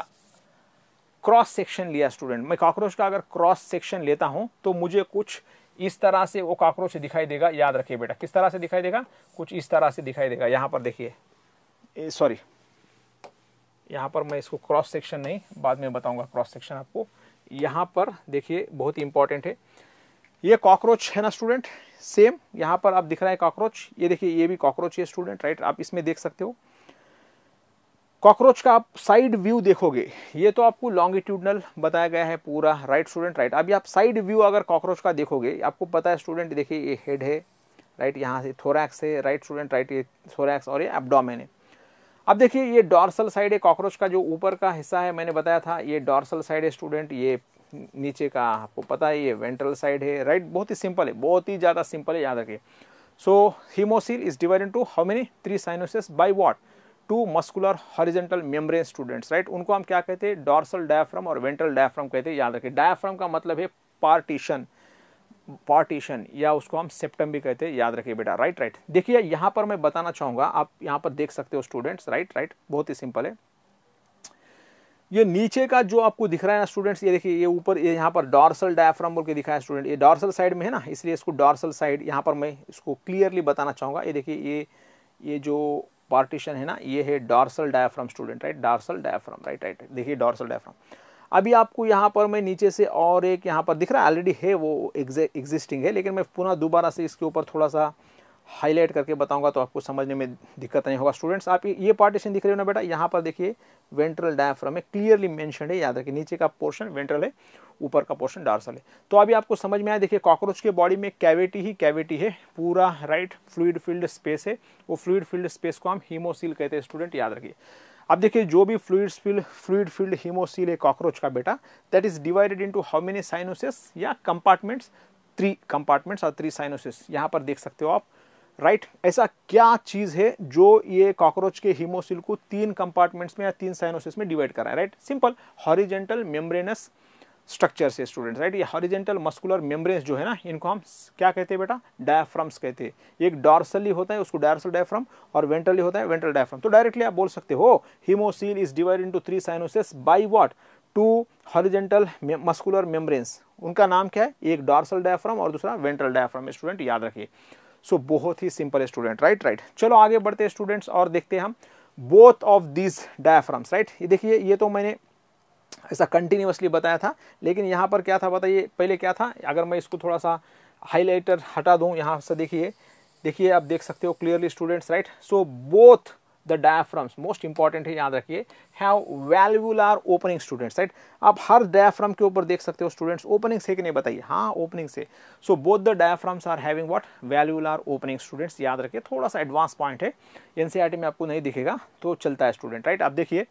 क्रॉस सेक्शन लिया स्टूडेंट मैं कॉकरोच का अगर क्रॉस सेक्शन लेता हूँ तो मुझे कुछ इस तरह से वो कॉकरोच दिखाई देगा याद रखिए बेटा किस तरह से दिखाई देगा कुछ इस तरह से दिखाई देगा यहाँ पर देखिए सॉरी यहाँ पर मैं इसको क्रॉस सेक्शन नहीं बाद में बताऊंगा क्रॉस सेक्शन आपको यहाँ पर देखिए बहुत ही इंपॉर्टेंट है ये कॉकरोच है ना स्टूडेंट सेम यहाँ पर आप दिख रहा है कॉकरोच ये देखिए ये भी कॉकरोच है स्टूडेंट राइट आप इसमें देख सकते हो कॉकरोच का आप साइड व्यू देखोगे ये तो आपको लॉन्गिट्यूडनल बताया गया है पूरा राइट स्टूडेंट राइट अभी आप साइड व्यू अगर कॉकरोच का देखोगे आपको पता है स्टूडेंट देखिए ये हेड है राइट यहाँ से थोरैक्स है राइट स्टूडेंट राइट ये थोरैक्स और ये एबडोमेन है अब देखिए ये डॉर्सल साइड है कॉकरोच का जो ऊपर का हिस्सा है मैंने बताया था ये डॉर्सल साइड है स्टूडेंट ये नीचे का आपको पता है ये वेंट्रल साइड है राइट बहुत ही सिंपल है बहुत ही ज़्यादा सिंपल है याद रखिए so haemocoel is divided to how many three sinuses by what two muscular horizontal membrane students right उनको हम क्या कहते हैं डॉर्सल डायफ्राम और वेंट्रल डायफ्राम कहते हैं याद रखिए डायफ्राम का मतलब है पार्टीशन पार्टीशन या उसको हम सेप्टम भी कहते हैं याद रखिए बेटा राइट राइट देखिए यहाँ पर मैं बताना चाहूँगा आप यहाँ पर देख सकते हो स्टूडेंट्स राइट राइट बहुत ही सिंपल है ये नीचे का जो आपको दिख रहा है ना स्टूडेंट्स ये देखिए ये ऊपर ये यहाँ पर डॉर्सल डायफ्राम बोल के दिखा है स्टूडेंट ये डॉर्सल साइड में है ना इसलिए इसको डॉर्सल साइड यहाँ पर मैं इसको क्लियरली बताना चाहूँगा ये देखिए ये ये जो पार्टीशन है ना ये है dorsal diaphragm student right dorsal diaphragm right right देखिए डॉर्सल डायफ्राम अभी आपको यहाँ पर मैं नीचे से और एक यहाँ पर दिख रहा है ऑलरेडी है वो एग्जिस्टिंग है लेकिन मैं पुनः दोबारा से इसके ऊपर थोड़ा सा हाईलाइट करके बताऊंगा तो आपको समझने में दिक्कत नहीं होगा स्टूडेंट्स आप ये पार्टीशन दिख रहे हो ना बेटा यहाँ पर देखिए वेंट्रल डायफ्राम है क्लियरली मैंशन है याद रखिए नीचे का पोर्शन वेंट्रल है ऊपर का पोर्शन डार्सल है तो अभी आपको समझ में आया देखिए कॉकरोच के बॉडी में कैविटी ही कैविटी है पूरा राइट फ्लूड फील्ड स्पेस है वो फ्लूड फील्ड स्पेस को हम हीमोसील कहते हैं स्टूडेंट याद रखिए अब देखिए जो भी fluid filled fluid filled haemocoel है कॉकरोच का बेटा that is divided into how many sinuses या कंपार्टमेंट्स थ्री कंपार्टमेंट्स और थ्री साइनोसिस यहाँ पर देख सकते हो आप राइट right? ऐसा क्या चीज़ है जो ये कॉकरोच के हिमोसिल को तीन कंपार्टमेंट्स में या तीन साइनोसिस में डिवाइड रहा है right simple horizontal membranous structure से स्टूडेंट्स राइट ये हॉरिजेंटल मस्कुलर मेम्ब्रेन्स जो है ना इनको हम क्या कहते हैं बेटा डायफ्राम्स कहते हैं एक डॉर्सली होता है उसको डायरसल डायफ्राम और वेंट्रली होता है वेंट्रल डायफ्राम तो डायरेक्टली आप बोल सकते हो haemocoel is divide into three sinuses by what two horizontal muscular membranes उनका नाम क्या है एक डॉर्सल डायफ्राम और दूसरा वेंट्रल डायफ्राम स्टूडेंट याद रखिए सो so, बहुत ही सिंपल स्टूडेंट राइट राइट चलो आगे बढ़ते हैं स्टूडेंट्स और देखते हैं हम both of these diaphragms right ये देखिए ये तो मैंने ऐसा कंटिन्यूसली बताया था लेकिन यहाँ पर क्या था बताइए पहले क्या था अगर मैं इसको थोड़ा सा हाईलाइटर हटा दूँ यहाँ से देखिए देखिए आप देख सकते हो clearly students right so both the diaphragms most important है याद रखिए have valvular opening students right आप हर डायफ्राम के ऊपर देख सकते हो स्टूडेंट्स ओपनिंग से कि नहीं बताइए हाँ ओपनिंग से so both the diaphragms are having what valvular opening students याद रखिए थोड़ा सा एडवांस पॉइंट है एनसीईआरटी e में आपको नहीं दिखेगा तो चलता है स्टूडेंट राइट right? आप देखिए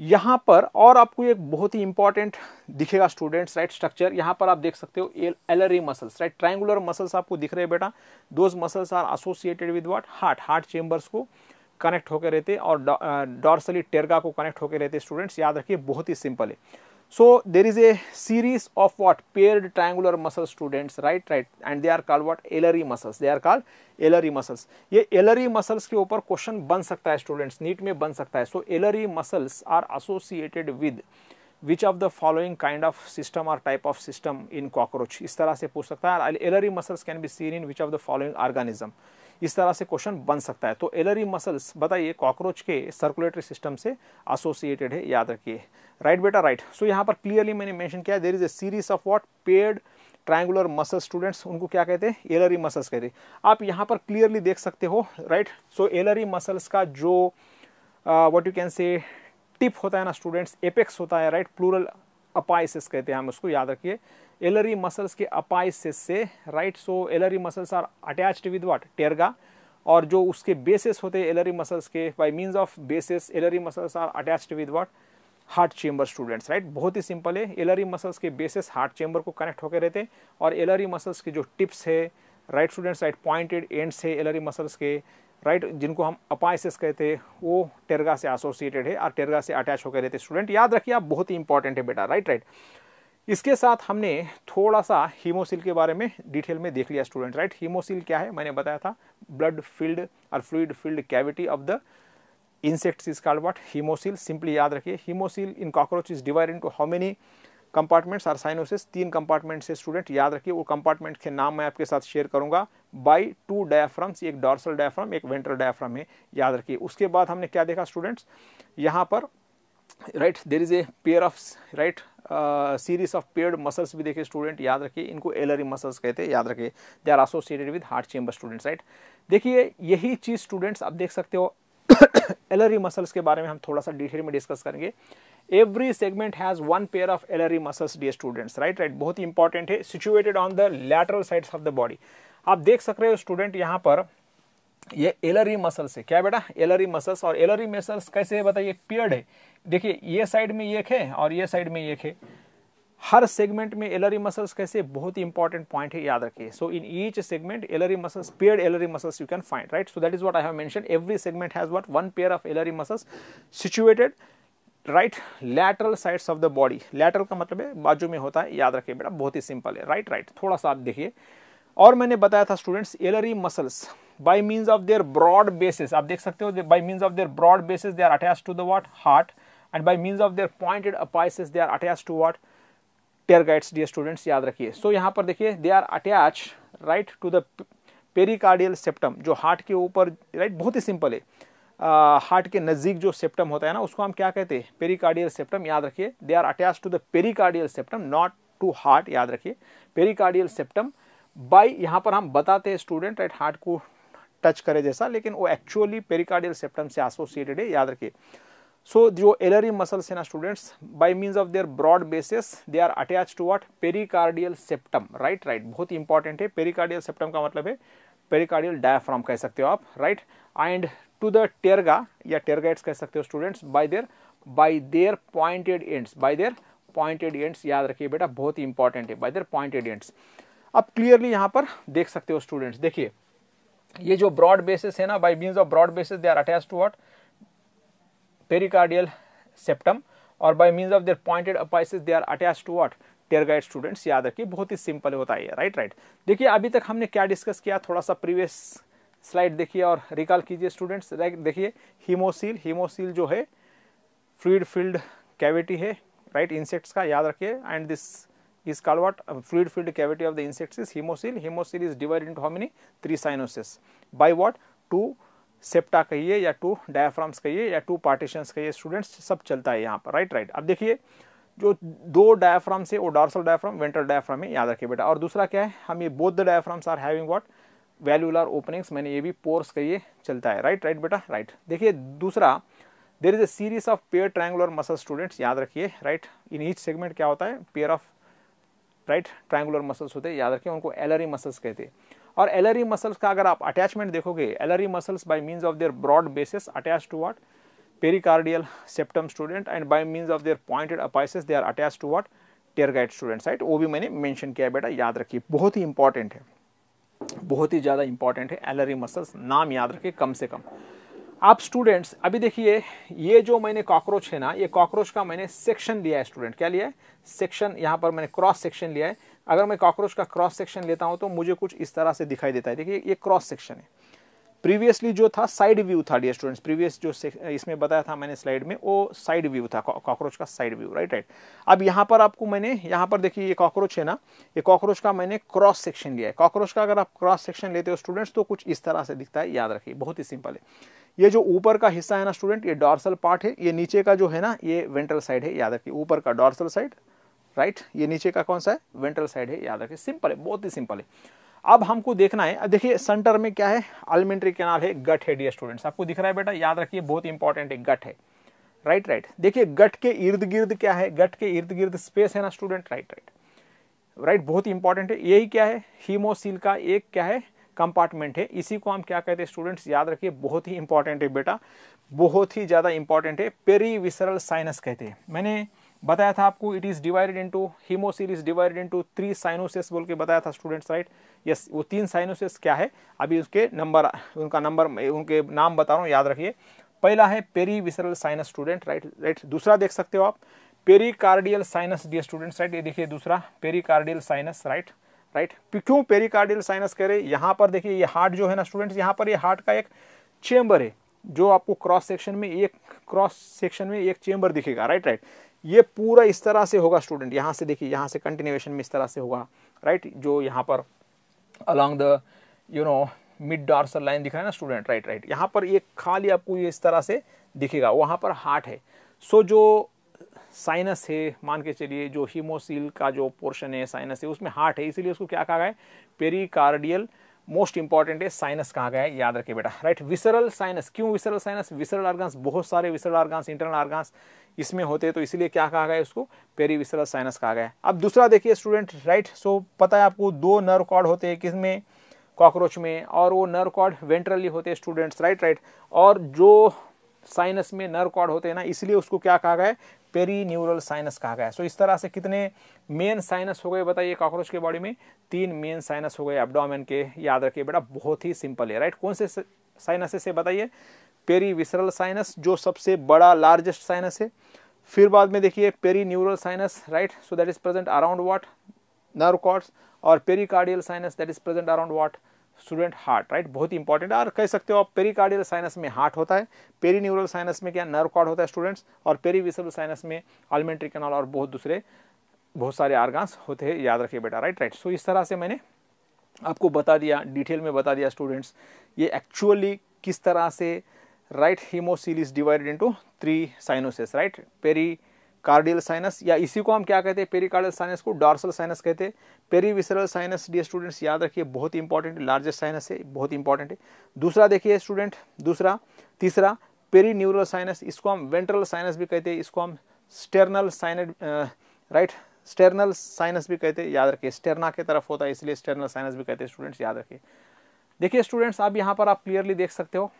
यहाँ पर और आपको एक बहुत ही इंपॉर्टेंट दिखेगा स्टूडेंट्स राइट स्ट्रक्चर यहाँ पर आप देख सकते हो L alary muscles right triangular muscles आपको दिख रहे हैं बेटा those muscles are associated with what heart heart chambers को कनेक्ट होकर रहते और डॉर्सली टेरगा को कनेक्ट होकर रहते स्टूडेंट्स याद रखिए बहुत ही सिंपल है So there is a series of what paired triangular muscle students, right, right, and they are called what Ellery muscles. They are called Ellery muscles. ये Ellery muscles के ऊपर question बन सकता है students, neat में बन सकता है. So Ellery muscles are associated with which of the following kind of system or type of system in cockroach? इस तरह से पूछ सकता है. muscles can be seen in which of the following organism? इस तरह से क्वेश्चन बन सकता है तो एलरी मसल्स बताइए कॉकरोच के सर्कुलेटरी सिस्टम से एसोसिएटेड है याद रखिए राइट बेटा राइट सो यहाँ पर क्लियरली मैंने मेंशन किया there is a series of what paired triangular muscle students उनको क्या कहते हैं एलरी मसल्स कहते हैं आप यहाँ पर क्लियरली देख सकते हो राइट सो एलरी मसल्स का जो what you can say tip होता है ना स्टूडेंट्स एपेक्स होता है राइट प्लूरल अपाइसिस कहते हैं हम उसको याद रखिए एलरी मसल्स के अपाइसिस से right so alary muscles are attached with what terga और जो उसके बेसिस होते हैं एलरी मसल्स के by means of bases alary muscles are attached with what heart chamber students right बहुत ही सिंपल है एलरी मसल्स के बेसिस हार्ट चेम्बर को कनेक्ट होकर रहते हैं और एलरी मसल्स के जो टिप्स है right students right pointed ends है एलरी मसल्स के राइट right? जिनको हम अपाइसिस कहते हैं वो टेरगा से एसोसिएटेड है और टेरगा से अटैच होकर रहते स्टूडेंट याद रखिए आप बहुत ही इंपॉर्टेंट है बेटा राइट राइट इसके साथ हमने थोड़ा सा हीमोसिल के बारे में डिटेल में देख लिया स्टूडेंट राइट हीमोसिल क्या है मैंने बताया था ब्लड फील्ड और fluid filled cavity of the insects is called what haemocoel simply याद रखिए haemocoel in cockroach is divided to how many compartments are sinuses तीन कंपार्टमेंट्स है स्टूडेंट याद रखिए वो कंपार्टमेंट के नाम मैं आपके साथ शेयर करूंगा बाई टू डायफ्राम्स एक डॉर्सल डायफ्राम एक वेंट्रल डायफ्राम है याद रखिए उसके बाद हमने क्या देखा स्टूडेंट्स यहाँ पर right there is a pair of right series of paired muscles भी देखे स्टूडेंट याद रखिए इनको एलरी मसल्स कहते हैं याद रखिए they are associated with heart chamber students right देखिए यही चीज़ स्टूडेंट्स आप देख सकते हो एलरी मसल्स के बारे में हम थोड़ा सा डिटेल में डिस्कस करेंगे every segment has one pair of alary muscles dear students right right बहुत इंपॉर्टेंट है situated on the lateral sides of the body आप देख सक रहे हो स्टूडेंट यहाँ पर ये एलरी मसल्स है क्या बेटा एलरी मसल्स और एलरी मसल्स कैसे है बताइए पियर्ड है देखिए ये साइड में एक है और ये साइड में एक है हर सेगमेंट में एलरी मसल्स कैसे बहुत ही इंपॉर्टेंट पॉइंट है याद रखिए so in each segment alary muscles pair alary muscles you can find right so that is what I have mention every segment has what one pair of alary muscles situated right lateral sides of the body lateral का मतलब है बाजू में होता है याद रखिए बेटा बहुत ही सिंपल है राइट right, राइट right. थोड़ा सा आप देखिए और मैंने बताया था students alary muscles by means of their broad bases आप देख सकते हो by means of their broad bases they are attach to the what heart and by means of their pointed apices they are attach to what tergites dear students याद रखिए so so, यहाँ पर देखिए they are attach right to the pericardial septum जो heart के ऊपर right right, बहुत ही सिंपल है हार्ट के नज़दीक जो सेप्टम होता है ना उसको हम क्या कहते हैं पेरिकार्डियल सेप्टम याद रखिए they are attach to the pericardial septum not to heart याद रखिए पेरिकार्डियल सेप्टम बाई यहाँ पर हम बताते हैं स्टूडेंट एट हार्ट को टच करे जैसा लेकिन वो एक्चुअली पेरिकार्डियल सेप्टम से एसोसिएटेड है याद रखिए सो जो एलरी मसल्स है ना students by means of their broad bases they are attach to what pericardial septum right right बहुत इंपॉर्टेंट है पेरिकार्डियल सेप्टम का मतलब है पेरिकार्डियल डायफ्राम कह सकते हो आप right and to the terga या टेरगाइट्स कह सकते हो students by there by their pointed ends by their pointed ends याद रखिए बेटा बहुत ही इंपॉर्टेंट है बाई देयर पॉइंटेड एंड्स आप क्लियरली यहाँ पर देख सकते हो स्टूडेंट्स देखिए ये जो ब्रॉड बेसिस है ना by mean of broad bases they are attach to what pericardial septum और by mean of their pointed apices they are attach to what tergite students याद रखिए बहुत ही सिंपल होता है राइट राइट देखिए अभी तक हमने क्या डिस्कस किया थोड़ा सा प्रीवियस स्लाइड देखिए और रिकॉल कीजिए स्टूडेंट्स राइट देखिए हीमोसील हीमोसील जो है फ्लूड फील्ड कैविटी है राइट right? इंसेक्ट्स का याद रखिए and this is called what um, fluid filled cavity of the insects is hemocele. Hemocele is divided into how many? Three sinuses. By what? Two septa कहिए या to diaphragms कहिए या to partitions कहिए students सब चलता है यहाँ पर राइट राइट अब dekhiye जो दो डायफ्राम से वो डॉर्सल डायफ्राम विंटर डायफ्राम है याद रखिए बेटा और दूसरा क्या है हम ये both the diaphragms are having what valvular openings मैंने ये भी पोर्स कहिए चलता है राइट राइट बेटा राइट देखिए दूसरा there is a series of pair triangular muscle students याद रखिए राइट इन ईच सेगमेंट क्या होता है pair of right triangular muscles होते हैं याद रखें उनको एलरी मसल्स कहते हैं और एलरी मसल्स का अगर आप अटैचमेंट देखोगे alary muscles by means of their broad bases attach to what pericardial septum student and by means of their pointed apices they are attach to what tergite students right वो भी मैंने mention किया बेटा याद रखिए बहुत ही इंपॉर्टेंट है बहुत ही ज़्यादा इंपॉर्टेंट है एलरी मसल्स नाम याद रखिए कम से कम आप स्टूडेंट्स अभी देखिए ये जो मैंने कॉकरोच है ना ये कॉकरोच का मैंने सेक्शन लिया है स्टूडेंट क्या लिया है सेक्शन यहाँ पर मैंने क्रॉस सेक्शन लिया है अगर मैं कॉकरोच का क्रॉस सेक्शन लेता हूँ तो मुझे कुछ इस तरह से दिखाई देता है देखिए ये क्रॉस सेक्शन है प्रीवियसली जो था साइड व्यू था डियर स्टूडेंट्स प्रीवियस जो इसमें बताया था मैंने स्लाइड में वो साइड व्यू था कॉकरोच का साइड व्यू राइट राइट अब यहाँ पर आपको मैंने यहाँ पर देखिए ये कॉकरोच है ना ये कॉकरोच का मैंने क्रॉस सेक्शन लिया है कॉकरोच का अगर आप क्रॉस सेक्शन लेते हो स्टूडेंट्स तो कुछ इस तरह से दिखता है याद रखिए बहुत ही सिंपल है ये जो ऊपर का हिस्सा है ना स्टूडेंट ये डॉर्सल पार्ट है ये नीचे का जो है ना ये वेंट्रल साइड है याद रखिए ऊपर का डॉर्सल साइड राइट ये नीचे का कौन सा है वेंट्रल साइड है याद रखिए सिंपल है बहुत ही सिंपल है अब हमको देखना है देखिए सेंटर में क्या है अलिमेंट्री कैनाल है गट है डियर स्टूडेंट्स आपको दिख रहा है बेटा याद रखिए बहुत इंपॉर्टेंट है गट है राइट राइट देखिए गट के इर्द गिर्द क्या है गट के इर्द गिर्द स्पेस है ना स्टूडेंट राइट राइट राइट बहुत ही इंपॉर्टेंट है यही क्या है हीमोसिल का एक क्या है कंपार्टमेंट है इसी को हम क्या कहते हैं स्टूडेंट्स याद रखिए बहुत ही इंपॉर्टेंट है बेटा बहुत ही ज़्यादा इंपॉर्टेंट है पेरीविसरल साइनस कहते हैं मैंने बताया था आपको it is divided into haemocoel is divided into three sinuses बोल के बताया था स्टूडेंट्स राइट यस वो तीन साइनोसिस क्या है अभी उसके नंबर उनका नंबर उनके नाम बता रहा हूँ याद रखिए पहला है perivisceral sinus student right right दूसरा देख सकते हो आप peri sinus dear students right ये देखिए दूसरा पेरी साइनस राइट राइट क्यों पेरिकार्डियल साइनस कह रहे यहाँ पर देखिए ये हार्ट जो है ना स्टूडेंट्स यहाँ पर ये हार्ट का एक चेंबर है जो आपको क्रॉस सेक्शन में एक क्रॉस सेक्शन में एक चेंबर दिखेगा राइट राइट ये पूरा इस तरह से होगा स्टूडेंट यहाँ से देखिए यहाँ से कंटिन्यूएशन में इस तरह से होगा राइट जो यहाँ पर along the you know mid dorsal line दिख रहा है ना स्टूडेंट राइट राइट यहाँ पर ये खाली आपको ये इस तरह से दिखेगा वहाँ पर हार्ट है सो so, जो साइनस है मान के चलिए जो हीमोसील का जो पोर्शन है साइनस है उसमें हार्ट है इसीलिए उसको क्या कहा गया है पेरिकार्डियल मोस्ट इंपॉर्टेंट है साइनस कहा गया है याद रखिए बेटा राइट विसरल साइनस क्यों विसरल साइनस विसरल आर्गान्स बहुत सारे विसरल आर्गान्स इंटरनल आर्गान्स इसमें होते हैं तो इसीलिए क्या कहा गया है उसको पेरी विसरल साइनस कहा गया है अब दूसरा देखिए स्टूडेंट राइट सो पता है आपको दो नर्व कॉर्ड होते हैं किसमें कॉकरोच में और वो नर्व कॉर्ड वेंट्रली होते हैं स्टूडेंट्स राइट राइट और जो साइनस में नर्व कॉर्ड होते हैं ना इसलिए उसको क्या कहा गया है पेरी न्यूरल साइनस कहा गया है सो इस तरह से कितने मेन साइनस हो गए बताइए कॉकरोच के बॉडी में तीन मेन साइनस हो गए एब्डोमेन के याद रखिए बेटा बहुत ही सिंपल है राइट कौन से साइनस से बताइए पेरी विसरल साइनस जो सबसे बड़ा लार्जेस्ट साइनस है फिर बाद में देखिए peri neural sinus right so that is present around what nerve cords और cardial sinus that is present around what student heart right बहुत ही इंपॉर्टेंट है और कह सकते हो आप पेरिकार्डियल साइनस में हार्ट होता है पेरी न्यूरल साइनस में क्या नर्व कॉर्ड होता है स्टूडेंट्स और पेरीविसल साइनस में आलमेंट्री कैनल और बहुत दूसरे बहुत सारे आर्गान्स होते हैं याद रखिए बेटा राइट राइट सो इस तरह से मैंने आपको बता दिया डिटेल में बता दिया स्टूडेंट्स ये एक्चुअली किस तरह से right haemocoel is divided into three sinuses right peri cardial sinus या इसी को हम क्या कहते हैं पेरिकार्डियल साइनस को डॉर्सल साइनस कहते हैं पेरीविसरल साइनस डी स्टूडेंट्स याद रखिए बहुत इंपॉर्टेंट लार्जेस्ट साइनस है बहुत इंपॉर्टेंट है दूसरा देखिए स्टूडेंट दूसरा तीसरा पेरी न्यूरल साइनस इसको हम वेंट्रल साइनस भी कहते हैं इसको हम sternal sinus right sternal sinus भी कहते हैं याद रखिए स्टेरना के तरफ होता है इसलिए स्टेरनल साइनस भी कहते हैं स्टूडेंट्स याद रखिए देखिए स्टूडेंट्स आप यहाँ पर आप क्लियरली देख सकते हो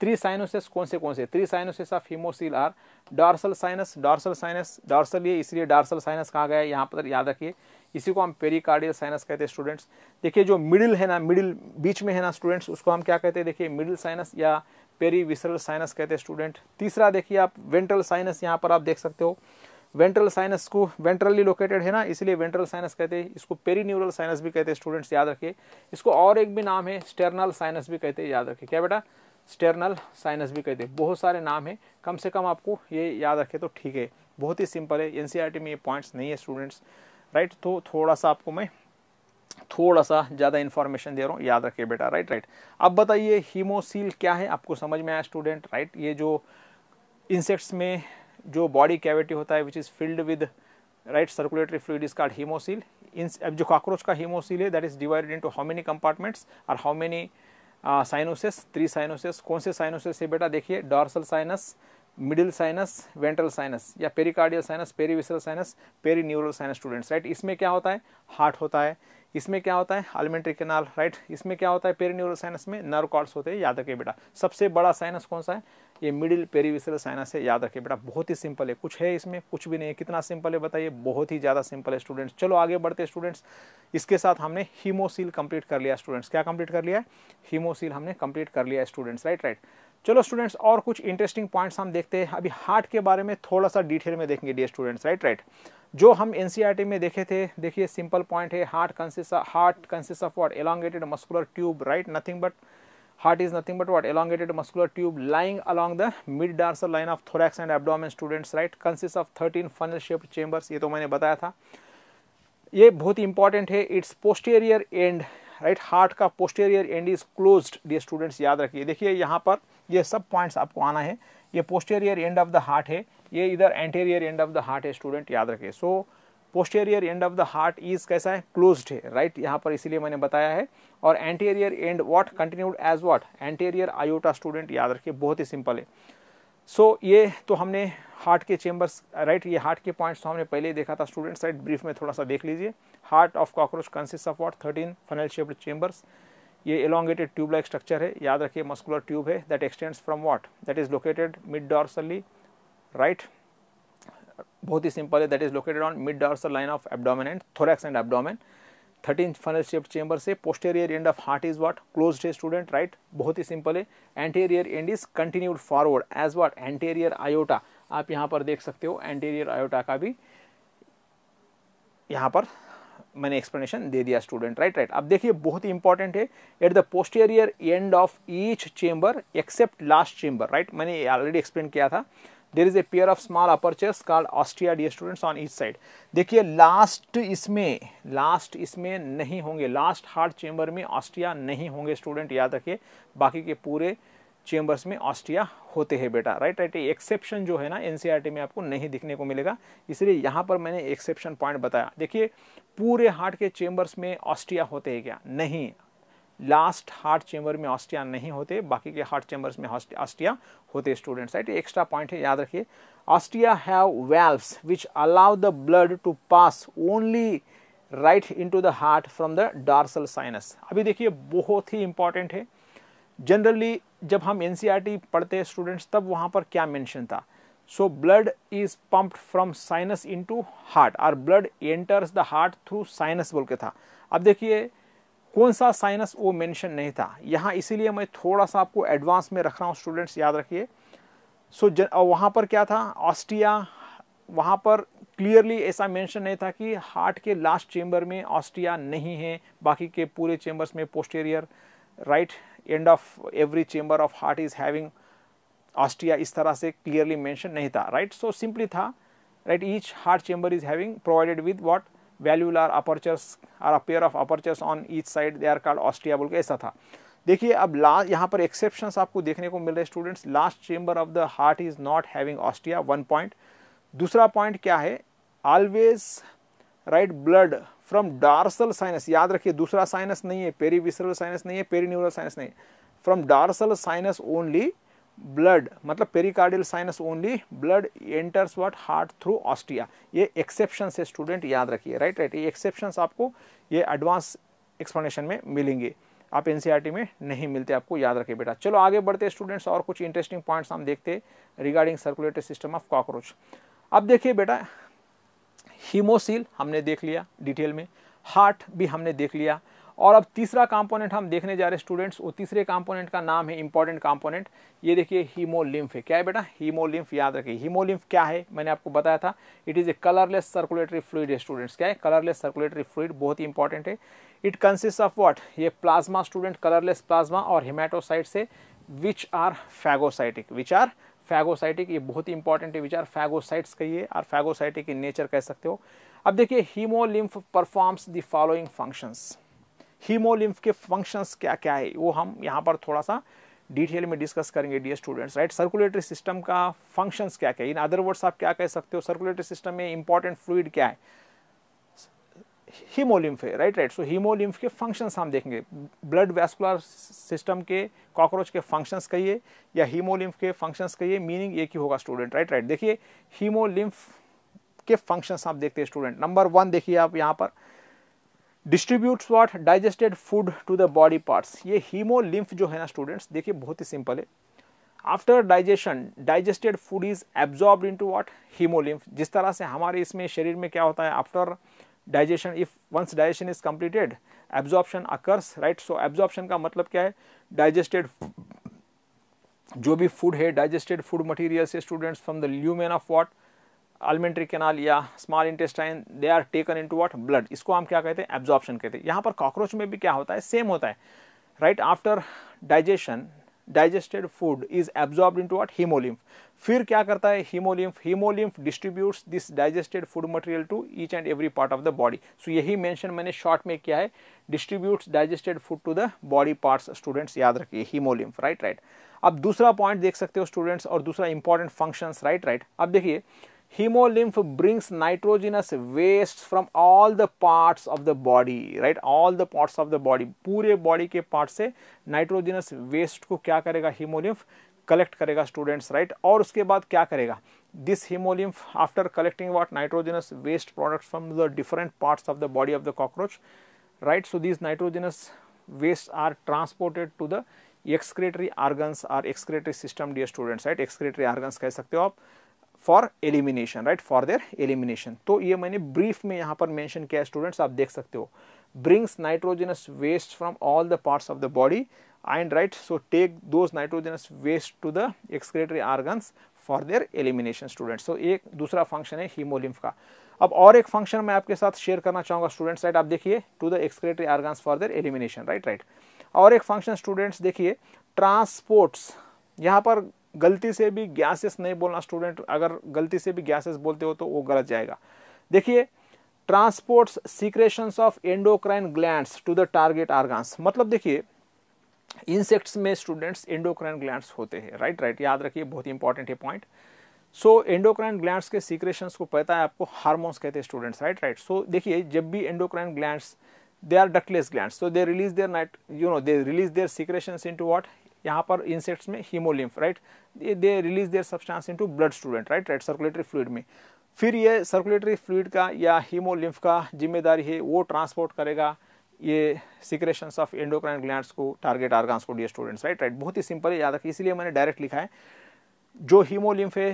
थ्री साइनोसेस कौन से कौन से three sinuses of haemocoel are dorsal sinus dorsal sinus dorsal ये इसलिए डार्सल साइनस कहा गया है यहाँ पर याद रखिए इसी को हम पेरिकार्डियल साइनस कहते हैं स्टूडेंट्स देखिए जो मिडिल है ना मिडिल बीच में है ना स्टूडेंट्स उसको हम क्या कहते हैं देखिए मिडिल साइनस या पेरीविसरल साइनस कहते हैं स्टूडेंट तीसरा देखिए आप वेंट्रल साइनस यहाँ पर आप देख सकते हो वेंट्रल साइनस को वेंट्रली लोकेटेड है ना इसलिए वेंट्रल साइनस कहते हैं इसको पेरीन्यूरल साइनस भी कहते हैं स्टूडेंट्स याद रखिए इसको और एक भी नाम है स्टेरनल साइनस भी कहते हैं याद रखिए क्या बेटा स्टेरनल साइनस भी कहते हैं बहुत सारे नाम हैं कम से कम आपको ये याद रखें तो ठीक है बहुत ही सिंपल है एन e में ये पॉइंट्स नहीं है स्टूडेंट्स राइट तो थोड़ा सा आपको मैं थोड़ा सा ज़्यादा इन्फॉर्मेशन दे रहा हूँ याद रखिए बेटा राइट राइट अब बताइए हीमोसील क्या है आपको समझ में आया स्टूडेंट राइट ये जो इंसेक्ट्स में जो बॉडी कैविटी होता है which is filled with right circulatory fluid is called haemocoel in जो काक्रोच का हीमोसील है that is divided into how many compartments और how many sinuses three sinuses कौन से साइनोसिस है बेटा देखिए dorsal sinus middle sinus ventral sinus या pericardial sinus perivisceral sinus peri neural sinus students right इसमें क्या होता है हार्ट होता है इसमें क्या होता है एलिमेंट्री केनाल राइट इसमें क्या होता है पेरीन्यूरल साइनस में नर्व कॉर्ड्स होते हैं याद रखिए बेटा सबसे बड़ा साइनस कौन सा है ये मिडिल पेरीविसल साइनस है याद रखिए बेटा बहुत ही सिंपल है कुछ है इसमें कुछ भी नहीं है कितना सिंपल है बताइए बहुत ही ज़्यादा सिंपल है स्टूडेंट्स चलो आगे बढ़ते स्टूडेंट्स इसके साथ हमने हीमोसील कंप्लीट कर लिया स्टूडेंट्स क्या कंप्लीट कर लिया है हीमोसील हमने कंप्लीट कर लिया स्टूडेंट्स राइट राइट चलो स्टूडेंट्स और कुछ इंटरेस्टिंग पॉइंट्स हम देखते हैं अभी हार्ट के बारे में थोड़ा सा डिटेल में देखेंगे डी स्टूडेंट्स राइट राइट जो हम एन e में देखे थे देखिए सिंपल पॉइंट है heart consists heart consists of what elongated muscular tube right nothing but heart is nothing but what elongated muscular tube lying along the mid dorsal line of thorax and abdomen students right consists of thirteen funnel shape chambers ये तो मैंने बताया था ये बहुत important है it's posterior end right heart का posterior end is close dear students याद रखिए देखिए यहाँ पर ये सब पॉइंट्स आपको आना है ये posterior end of the heart है ये इधर anterior end of the heart है स्टूडेंट याद रखिए so posterior end of the heart is कैसा है क्लोज्ड है राइट यहाँ पर इसीलिए मैंने बताया है और anterior end what continued as what anterior aorta student याद रखिए बहुत ही सिंपल है सो so, ये तो हमने हार्ट के चेम्बर्स राइट right? ये हार्ट के पॉइंट्स तो हमने पहले ही देखा था स्टूडेंट्स राइट ब्रीफ में थोड़ा सा देख लीजिए heart of cockroach consist of what thirteen funnel shaped chambers ये एलोंगेटेड ट्यूब लाइक स्ट्रक्चर है याद रखिए मस्कुलर ट्यूब है that extends from what that is located mid dorsally right बहुत ही सिंपल है that is located on mid dorsal line of abdomen and thorax and abdomen thirteen funnel shaped chamber से posterior end of heart is what close है student right बहुत ही simple है anterior end is continued forward as what anterior aorta आप यहाँ पर देख सकते हो एंटेरियर आयोटा का भी यहाँ पर मैंने एक्सप्लेनेशन दे दिया स्टूडेंट राइट राइट अब देखिए बहुत ही इंपॉर्टेंट है at the posterior end of each chamber except last chamber right मैंने ऑलरेडी एक्सप्लेन किया था there is a pair of small apertures called ostia dear students on each side देखिए last इसमें लास्ट इसमें नहीं होंगे लास्ट हार्ड चेंबर में ostia नहीं होंगे स्टूडेंट याद रखिए बाकी के पूरे चेंबर्स में ऑस्ट्रिया होते हैं बेटा राइट राइट एक्सेप्शन जो है ना एनसीईआरटी e में आपको नहीं दिखने को मिलेगा इसलिए यहाँ पर मैंने एक्सेप्शन पॉइंट बताया देखिए पूरे हार्ट के चेंबर्स में ऑस्ट्रिया होते हैं क्या नहीं लास्ट हार्ट चैम्बर में ऑस्टिया नहीं होते बाकी के हार्ट चैम्बर्स में ऑस्टिया होते स्टूडेंट्स राइट एक्स्ट्रा पॉइंट है याद रखिए ostia have valves which allow the blood to pass only right into the heart from the dorsal sinus अभी देखिए बहुत ही इंपॉर्टेंट है जनरली जब हम एन e पढ़ते हैं स्टूडेंट्स तब वहाँ पर क्या मैंशन था blood is is from sinus into heart और blood enters the heart through sinus बोल के था अब देखिए कौन सा साइनस वो मेंशन नहीं था यहाँ इसीलिए मैं थोड़ा सा आपको एडवांस में रख रहा हूँ स्टूडेंट्स याद रखिए सो so, वहाँ पर क्या था ऑस्ट्रिया वहाँ पर क्लियरली ऐसा मेंशन नहीं था कि हार्ट के लास्ट चेम्बर में ऑस्ट्रिया नहीं है बाकी के पूरे चेम्बर्स में posterior right end of every chamber of heart is having ostia इस तरह से क्लियरली मैंशन नहीं था राइट सो सिंपली था right each heart chamber is having provided with what valvular apertures or a pair of apertures on each side they are called ostia बोल के ऐसा था देखिए अब लास्ट यहाँ पर एक्सेप्शन आपको देखने को मिल रहे students last chamber of the heart is not having ostia one point दूसरा पॉइंट क्या है always right blood from dorsal sinus याद रखिए दूसरा साइनस नहीं है पेरीविसरल साइनस नहीं है पेरीन्यूरल साइनस नहीं है from dorsal sinus only blood मतलब pericardial sinus only blood enters what heart through ostia ये एक्सेप्शन से स्टूडेंट याद रखिए राइट राइट ये एक्सेप्शन आपको ये एडवांस एक्सप्लेनेशन में मिलेंगे आप एन e में नहीं मिलते आपको याद रखिए बेटा चलो आगे बढ़ते स्टूडेंट्स और कुछ इंटरेस्टिंग पॉइंट्स हम देखते regarding circulatory system of cockroach अब देखिए बेटा हीमोसील हमने देख लिया डिटेल में हार्ट भी हमने देख लिया और अब तीसरा कंपोनेंट हम देखने जा रहे हैं स्टूडेंट्स वो तीसरे कंपोनेंट का नाम है इंपॉर्टेंट कंपोनेंट ये देखिए हीमोलिम्फ है क्या है बेटा हीमोलिम्फ याद रखिए हीमोलिम्फ क्या है मैंने आपको बताया था it is a colourless circulatory fluid है स्टूडेंट्स क्या है कलरलेस सर्कुलेटरी फ्लूड बहुत ही इंपॉर्टेंट है इट कंसिस्ट ऑफ वॉट ये प्लाज्मा स्टूडेंट कलरलेस प्लाज्मा और हिमाटोसाइट से which are phagocytic which are phagocytic ये बहुत ही इंपॉर्टेंट है विचार फैगोसाइट्स कहिए और फैगोसाइटिक इन नेचर कह सकते हो अब देखिए haemolymph performs the following functions haemolymph के फंक्शंस क्या क्या है वो हम यहाँ पर थोड़ा सा डिटेल में डिस्कस करेंगे dear students right circulatory system का फंक्शंस क्या क्या है इन अदर वर्ड्स आप क्या कह सकते हो सर्कुलेटरी सिस्टम में इंपॉर्टेंट फ्लूड क्या है हीमोलिम्फ है राइट राइट सो हीमोलिम्फ के फंक्शंस हम देखेंगे ब्लड वैस्कुलर सिस्टम के कॉकरोच के फंक्शंस कहिए या हीमोलिम्फ के फंक्शंस कहिए मीनिंग एक ही होगा स्टूडेंट राइट राइट देखिए हीमोलिम्फ के फंक्शंस आप देखते हैं स्टूडेंट नंबर वन देखिए आप यहाँ पर distributes what digested food to the body parts ये हीमोलिम्फ जो है ना स्टूडेंट्स देखिए बहुत ही सिंपल है after digestion digested food is absorb into what haemolymph जिस तरह से हमारे इसमें शरीर में क्या होता है after digestion if once digestion is completed absorption occurs right so absorption का मतलब क्या है डाइजेस्टेड जो भी फूड है डाइजेस्टेड फूड मटीरियल से students from the lumen of what alimentary canal या small intestine they are taken into what blood इसको हम क्या कहते हैं एब्जॉर्प्शन कहते हैं यहाँ पर कॉकरोच में भी क्या होता है सेम होता है right after digestion digested food is absorb into what haemolymph फिर क्या करता है haemolymph haemolymph distributes this digested food material to each and every part of the body so यही मैंशन मैंने शॉर्ट में किया है distributes digested food to the body parts students याद रखिए हीमोलिम्फ राइट राइट अब दूसरा पॉइंट देख सकते हो स्टूडेंट्स और दूसरा इंपॉर्टेंट फंक्शंस राइट राइट अब देखिए hemolymph brings nitrogenous waste from all the parts of the body right all the parts of the body pure body ke parts se nitrogenous waste ko kya karega hemolymph collect karega students right? aur uske baad kya karega this hemolymph after collecting what nitrogenous waste products from the different parts of the body of the cockroach right so these nitrogenous wastes are transported to the excretory organs or excretory system dear students right excretory organs कह सकते हो आप for elimination right for their elimination तो ये मैंने brief में यहाँ पर मैंशन किया है स्टूडेंट्स आप देख सकते हो brings nitrogenous waste from all the parts of the body and right so take those nitrogenous waste to the excretory organs for their elimination students so एक दूसरा फंक्शन है हीमोलिम्फ का अब और एक फंक्शन मैं आपके साथ शेयर करना चाहूँगा स्टूडेंट्स राइट आप देखिए to the excretory organs for their elimination right right और एक फंक्शन स्टूडेंट्स देखिए ट्रांसपोर्ट्स यहाँ पर गलती से भी गैसेस नहीं बोलना स्टूडेंट अगर गलती से भी गैसेस बोलते हो तो वो गलत जाएगा देखिए transports secretions of endocrine glands to the target organs मतलब देखिए इंसेक्ट्स में स्टूडेंट्स एंडोक्राइन ग्लैंड्स होते हैं राइट राइट याद रखिए बहुत इंपॉर्टेंट है पॉइंट सो एंडोक्राइन ग्लैंड्स के सीक्रेशंस को पता है आपको हार्मोन्स कहते हैं स्टूडेंट्स राइट राइट सो देखिए जब भी endocrine glands are are gland so they release their night you know they release their secretion into what यहाँ पर इंसेक्ट्स में haemolymph right they release their substance into blood student right right circulatory fluid में फिर ये circulatory fluid का या haemolymph का जिम्मेदारी है वो ट्रांसपोर्ट करेगा ये सिक्रेशन ऑफ एंडोक्राइन ग्लैंड्स को टारगेट आर्गान्स को डियर स्टूडेंट्स राइट राइट बहुत ही सिंपल है याद रखिए इसलिए मैंने डायरेक्ट लिखा है जो हीमोलिम्फ है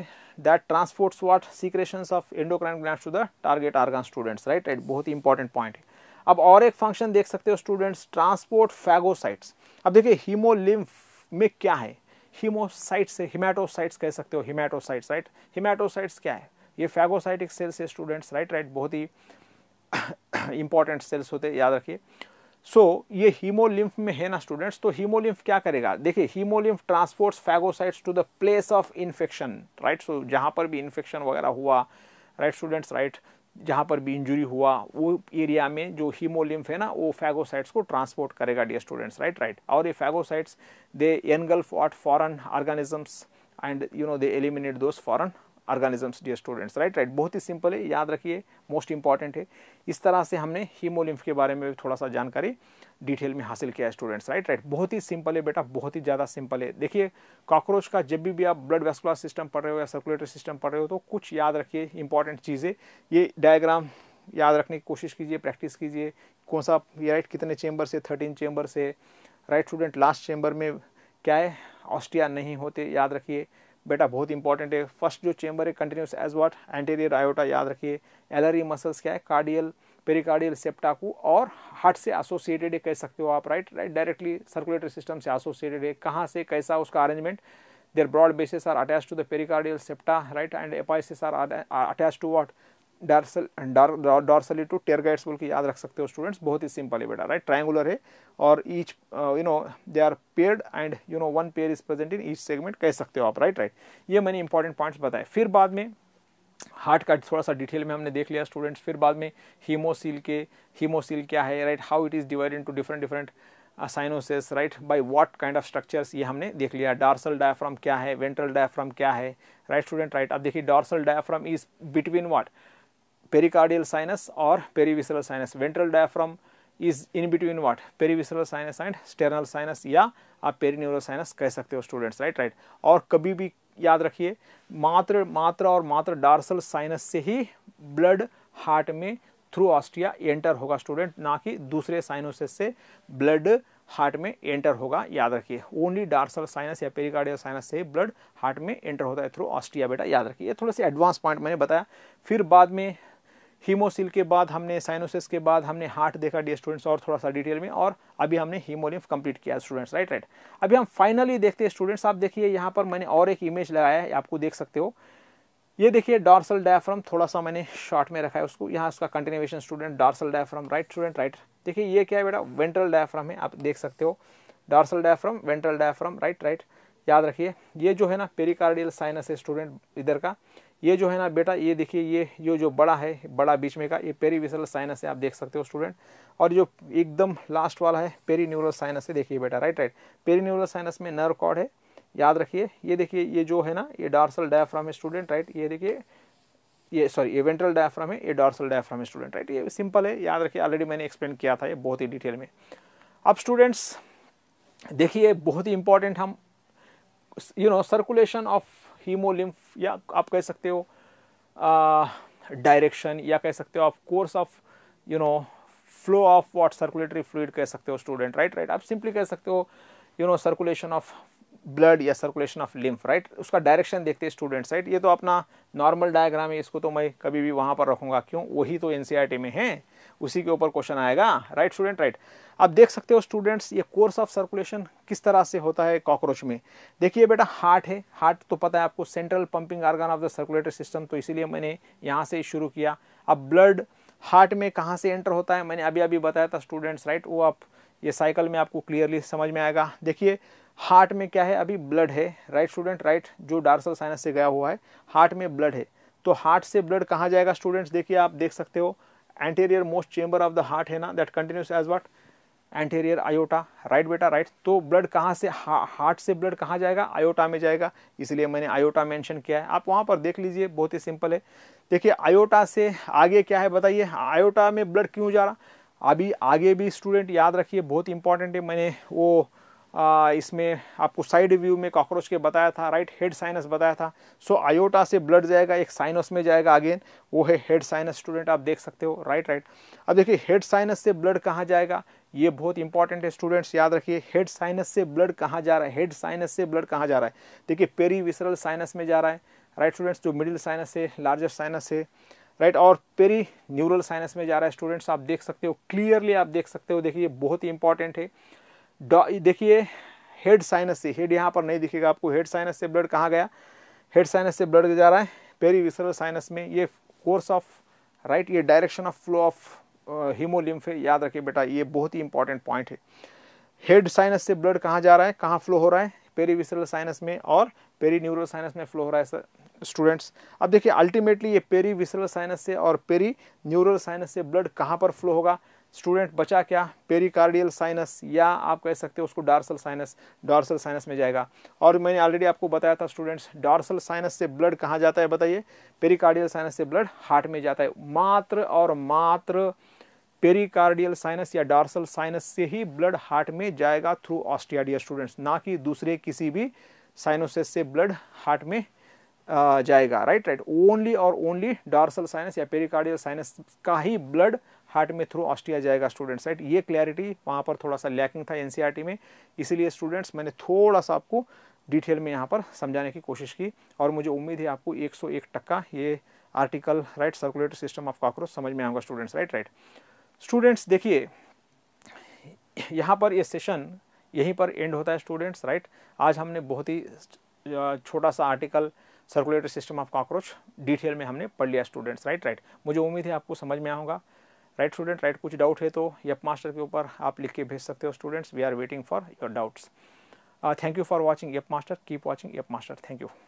that transports what secretion of endocrine glands to the target organ students right right बहुत ही इंपॉर्टेंट पॉइंट है अब और एक फंक्शन देख सकते हो स्टूडेंट्स ट्रांसपोर्ट फैगोसाइट्स अब देखिए हीमोलिम्फ में क्या है हीमोसाइट्स से हिमाटोसाइट्स कह सकते हो हिमाटोसाइट्स राइट हिमाटोसाइट्स क्या है ये फैगोसाइटिक सेल्स है स्टूडेंट्स राइट राइट बहुत ही इंपॉर्टेंट सेल्स होते हैं याद रखिए सो so, ये हीमोलिम्फ में है ना स्टूडेंट्स तो हीमोलिम्फ क्या करेगा देखिए haemolymph transports phagocytes to the place of infection right so जहाँ पर भी इन्फेक्शन वगैरह हुआ राइट स्टूडेंट्स राइट जहाँ पर भी इंजरी हुआ वो एरिया में जो हीमोलिम्फ है ना वो फैगोसाइट्स को ट्रांसपोर्ट करेगा डियर स्टूडेंट्स राइट राइट और ये phagocytes they engulf what foreign organisms and you know they eliminate those foreign organisms dear students right right बहुत ही सिंपल है याद रखिए मोस्ट इंपॉर्टेंट है इस तरह से हमने हीमोलिम्फ के बारे में थोड़ा सा जानकारी डिटेल में हासिल किया है स्टूडेंट्स राइट राइट बहुत ही सिंपल है बेटा बहुत ही ज़्यादा सिंपल है देखिए कॉकरोच का जब भी, भी आप ब्लड वेस्कुलर सिस्टम पढ़ रहे हो या सर्कुलेटरी सिस्टम पढ़ रहे हो तो कुछ याद रखिए इंपॉर्टेंट चीज़ें ये डायग्राम याद रखने की कोशिश कीजिए प्रैक्टिस कीजिए कौन सा राइट कितने चैम्बर से थर्टीन चैम्बर से राइट स्टूडेंट लास्ट चैम्बर में क्या है ऑस्टिया नहीं होते याद रखिए बेटा बहुत इंपॉर्टेंट है फर्स्ट जो चेंबर है continues as what anterior aorta याद रखिए एलरी मसल्स क्या है कार्डियल पेरिकार्डियल सेप्टाकू और हार्ट से एसोसिएटेड है कह सकते हो आप right right directly circulatory system से एसोसिएटेड है कहाँ से कैसा उसका arrangement their broad bases are attach to the pericardial septa right and apices are attach to what dorsal dorsally to tergites बोल के याद रख सकते हो स्टूडेंट्स बहुत ही सिंपल है बेटा राइट ट्राइंगुलर है और each you know they are paired and you know one pair is present in each segment कह सकते हो आप राइट राइट ये मैंने इंपॉर्टेंट पॉइंट्स बताए फिर बाद में हार्ट का थोड़ा सा डिटेल में हमने देख लिया स्टूडेंट्स फिर बाद में हीमोसील के हीमोसील क्या है right how it is divide to different different sinuses right by what kind of structures ये हमने देख लिया डार्सल डायफ्राम क्या है वेंट्रल डायफ्राम क्या है राइट स्टूडेंट राइट अब देखिए dorsal diaphragm is between what pericardial sinus or perivisceral sinus ventral diaphragm is in between what perivisceral sinus and sternal sinus या आप पेरीन्यूरल साइनस कह सकते हो स्टूडेंट्स राइट राइट और कभी भी याद रखिए मात्र मात्र और मात्र डार्सल साइनस से ही ब्लड हार्ट में थ्रू ऑस्ट्रिया एंटर होगा स्टूडेंट ना कि दूसरे साइनोसिस से ब्लड हार्ट में एंटर होगा याद रखिए ओनली डार्सल साइनस या पेरिकार्डियल साइनस से ब्लड हार्ट में एंटर होता है थ्रू ऑस्ट्रिया बेटा याद रखिए थोड़े से एडवांस पॉइंट मैंने बताया फिर बाद में हीमोसिल के बाद हमने साइनोसिस के बाद हमने हार्ट देखा डी स्टूडेंट्स और थोड़ा सा डिटेल में और अभी हमने हीमोलिम्फ कंप्लीट किया स्टूडेंट्स राइट राइट अभी हम फाइनली देखते हैं स्टूडेंट्स आप देखिए यहाँ पर मैंने और एक इमेज लगाया है आपको देख सकते हो ये देखिए डार्सल डायफ्राम थोड़ा सा मैंने शॉर्ट में रखा है उसको यहाँ उसका continuation student dorsal diaphragm right student right देखिए ये क्या है बेटा वेंट्रल डायफ्राम है आप देख सकते हो dorsal diaphragm ventral diaphragm right right याद रखिए ये जो है ना पेरिकार्डियल साइनस है स्टूडेंट इधर का ये जो है ना बेटा ये देखिए ये ये जो बड़ा है बड़ा बीच में का ये पेरीविसल साइनस है आप देख सकते हो स्टूडेंट और जो एकदम लास्ट वाला है पेरी न्यूरल साइनस है देखिए बेटा right right peri neural sinus में नर्व कॉर्ड है याद रखिए ये देखिए ये जो है ना ये डार्सल डायफ्राम है स्टूडेंट राइट ये देखिए ये सॉरी ये वेंट्रल डायफ्राम है ये डॉर्सल डायफ्राम है स्टूडेंट राइट ये सिंपल है याद रखिए ऑलरेडी मैंने एक्सप्लेन किया था ये बहुत ही डिटेल में अब स्टूडेंट्स देखिए बहुत ही इंपॉर्टेंट हम you know circulation of haemolymph या आप कह सकते हो डायरेक्शन या कह सकते हो आप course of you know flow of what circulatory fluid कह सकते हो स्टूडेंट राइट राइट आप सिंपली कह सकते हो you know circulation of blood या सर्कुलेशन ऑफ लिम्फ राइट उसका डायरेक्शन देखते हैं स्टूडेंट्स राइट ये तो अपना नॉर्मल डायग्राम है इसको तो मैं कभी भी वहाँ पर रखूँगा क्यों वही तो एन e में है उसी के ऊपर क्वेश्चन आएगा राइट स्टूडेंट राइट आप देख सकते हो स्टूडेंट्स ये कोर्स ऑफ सर्कुलेशन किस तरह से होता है कॉकरोच में देखिए बेटा हार्ट है हार्ट तो पता है आपको central pumping organ of the circulatory system तो इसीलिए मैंने यहाँ से शुरू किया अब ब्लड हार्ट में कहाँ से एंटर होता है मैंने अभी अभी बताया था स्टूडेंट्स राइट वो आप ये साइकिल में आपको क्लियरली समझ में आएगा देखिए हार्ट में क्या है अभी ब्लड है राइट स्टूडेंट राइट जो डार्सल साइनस से गया हुआ है हार्ट में ब्लड है तो हार्ट से ब्लड कहाँ जाएगा स्टूडेंट्स देखिए आप देख सकते हो anterior most chamber of the heart है ना that continuous as what anterior aorta right बेटा राइट तो ब्लड कहाँ से हार्ट से ब्लड कहाँ जाएगा आयोटा में जाएगा इसलिए मैंने आयोटा मेंशन किया है आप वहाँ पर देख लीजिए बहुत ही सिंपल है देखिए आयोटा से आगे क्या है बताइए आयोटा में ब्लड क्यों जा रहा अभी आगे भी स्टूडेंट याद रखिए बहुत इंपॉर्टेंट है मैंने वो इसमें आपको साइड व्यू में कॉकरोच के बताया था राइट हेड साइनस बताया था सो आयोटा से ब्लड जाएगा एक साइनस में जाएगा अगेन वो है हेड साइनस स्टूडेंट आप देख सकते हो राइट राइट अब देखिए हेड साइनस से ब्लड कहाँ जाएगा ये बहुत इंपॉर्टेंट है स्टूडेंट्स याद रखिए हेड साइनस से ब्लड कहाँ जा रहा है हेड साइनस से ब्लड कहाँ जा रहा है देखिए पेरीविसरल साइनस में जा रहा है राइट स्टूडेंट्स जो मिडिल साइनस है लार्जेस्ट साइनस है राइट right, और पेरी न्यूरल साइनस में जा रहा है स्टूडेंट्स आप देख सकते हो क्लियरली आप देख सकते हो देखिए बहुत ही इंपॉर्टेंट है देखिए हेड साइनस से हेड यहाँ पर नहीं दिखेगा आपको हेड साइनस से ब्लड कहाँ गया हेड साइनस से ब्लड जा रहा है पेरीविसरल साइनस में ये कोर्स ऑफ राइट ये direction of flow of haemolymph है याद रखिए बेटा ये बहुत ही इंपॉर्टेंट पॉइंट है हेड साइनस से ब्लड कहाँ जा रहा है कहाँ फ्लो हो रहा है पेरीविसरल साइनस में और पेरी न्यूरल साइनस में फ्लो हो रहा है सर स्टूडेंट्स अब देखिए अल्टीमेटली ये पेरी विसरल साइनस से और पेरी न्यूरल साइनस से ब्लड कहाँ पर फ्लो होगा स्टूडेंट बचा क्या पेरिकार्डियल साइनस या आप कह सकते हो उसको डार्सल साइनस डार्सल साइनस में जाएगा और मैंने ऑलरेडी आपको बताया था स्टूडेंट्स डार्सल साइनस से ब्लड कहाँ जाता है बताइए पेरिकार्डियल साइनस से ब्लड हार्ट में जाता है मात्र और मात्र पेरिकार्डियल साइनस या डार्सल साइनस से ही ब्लड हार्ट में जाएगा थ्रू ऑस्टियाडिया स्टूडेंट्स ना कि दूसरे किसी भी साइनोसिस से ब्लड हार्ट में जाएगा राइट राइट ओनली और ओनली डार्सल साइनस या पेरिकार्डियल साइनस का ही ब्लड हार्ट में थ्रू ऑस्ट्रिया जाएगा स्टूडेंट्स राइट ये क्लैरिटी वहाँ पर थोड़ा सा लैकिंग था एन e में इसीलिए स्टूडेंट्स मैंने थोड़ा सा आपको डिटेल में यहाँ पर समझाने की कोशिश की और मुझे उम्मीद है आपको एक टक्का ये article right circulatory system of cockroach समझ में आऊँगा स्टूडेंट्स राइट राइट स्टूडेंट्स देखिए यहाँ पर ये सेशन यहीं पर एंड होता है स्टूडेंट्स राइट आज हमने बहुत ही छोटा सा article circulatory system of cockroach detail में हमने पढ़ लिया स्टूडेंट्स राइट राइट मुझे उम्मीद है आपको समझ में आऊँगा राइट स्टूडेंट राइट कुछ डाउट है तो यप मास्टर के ऊपर आप लिख के भेज सकते हो students we are waiting for your doubts thank you for watching Yup master keep watching Yup master thank you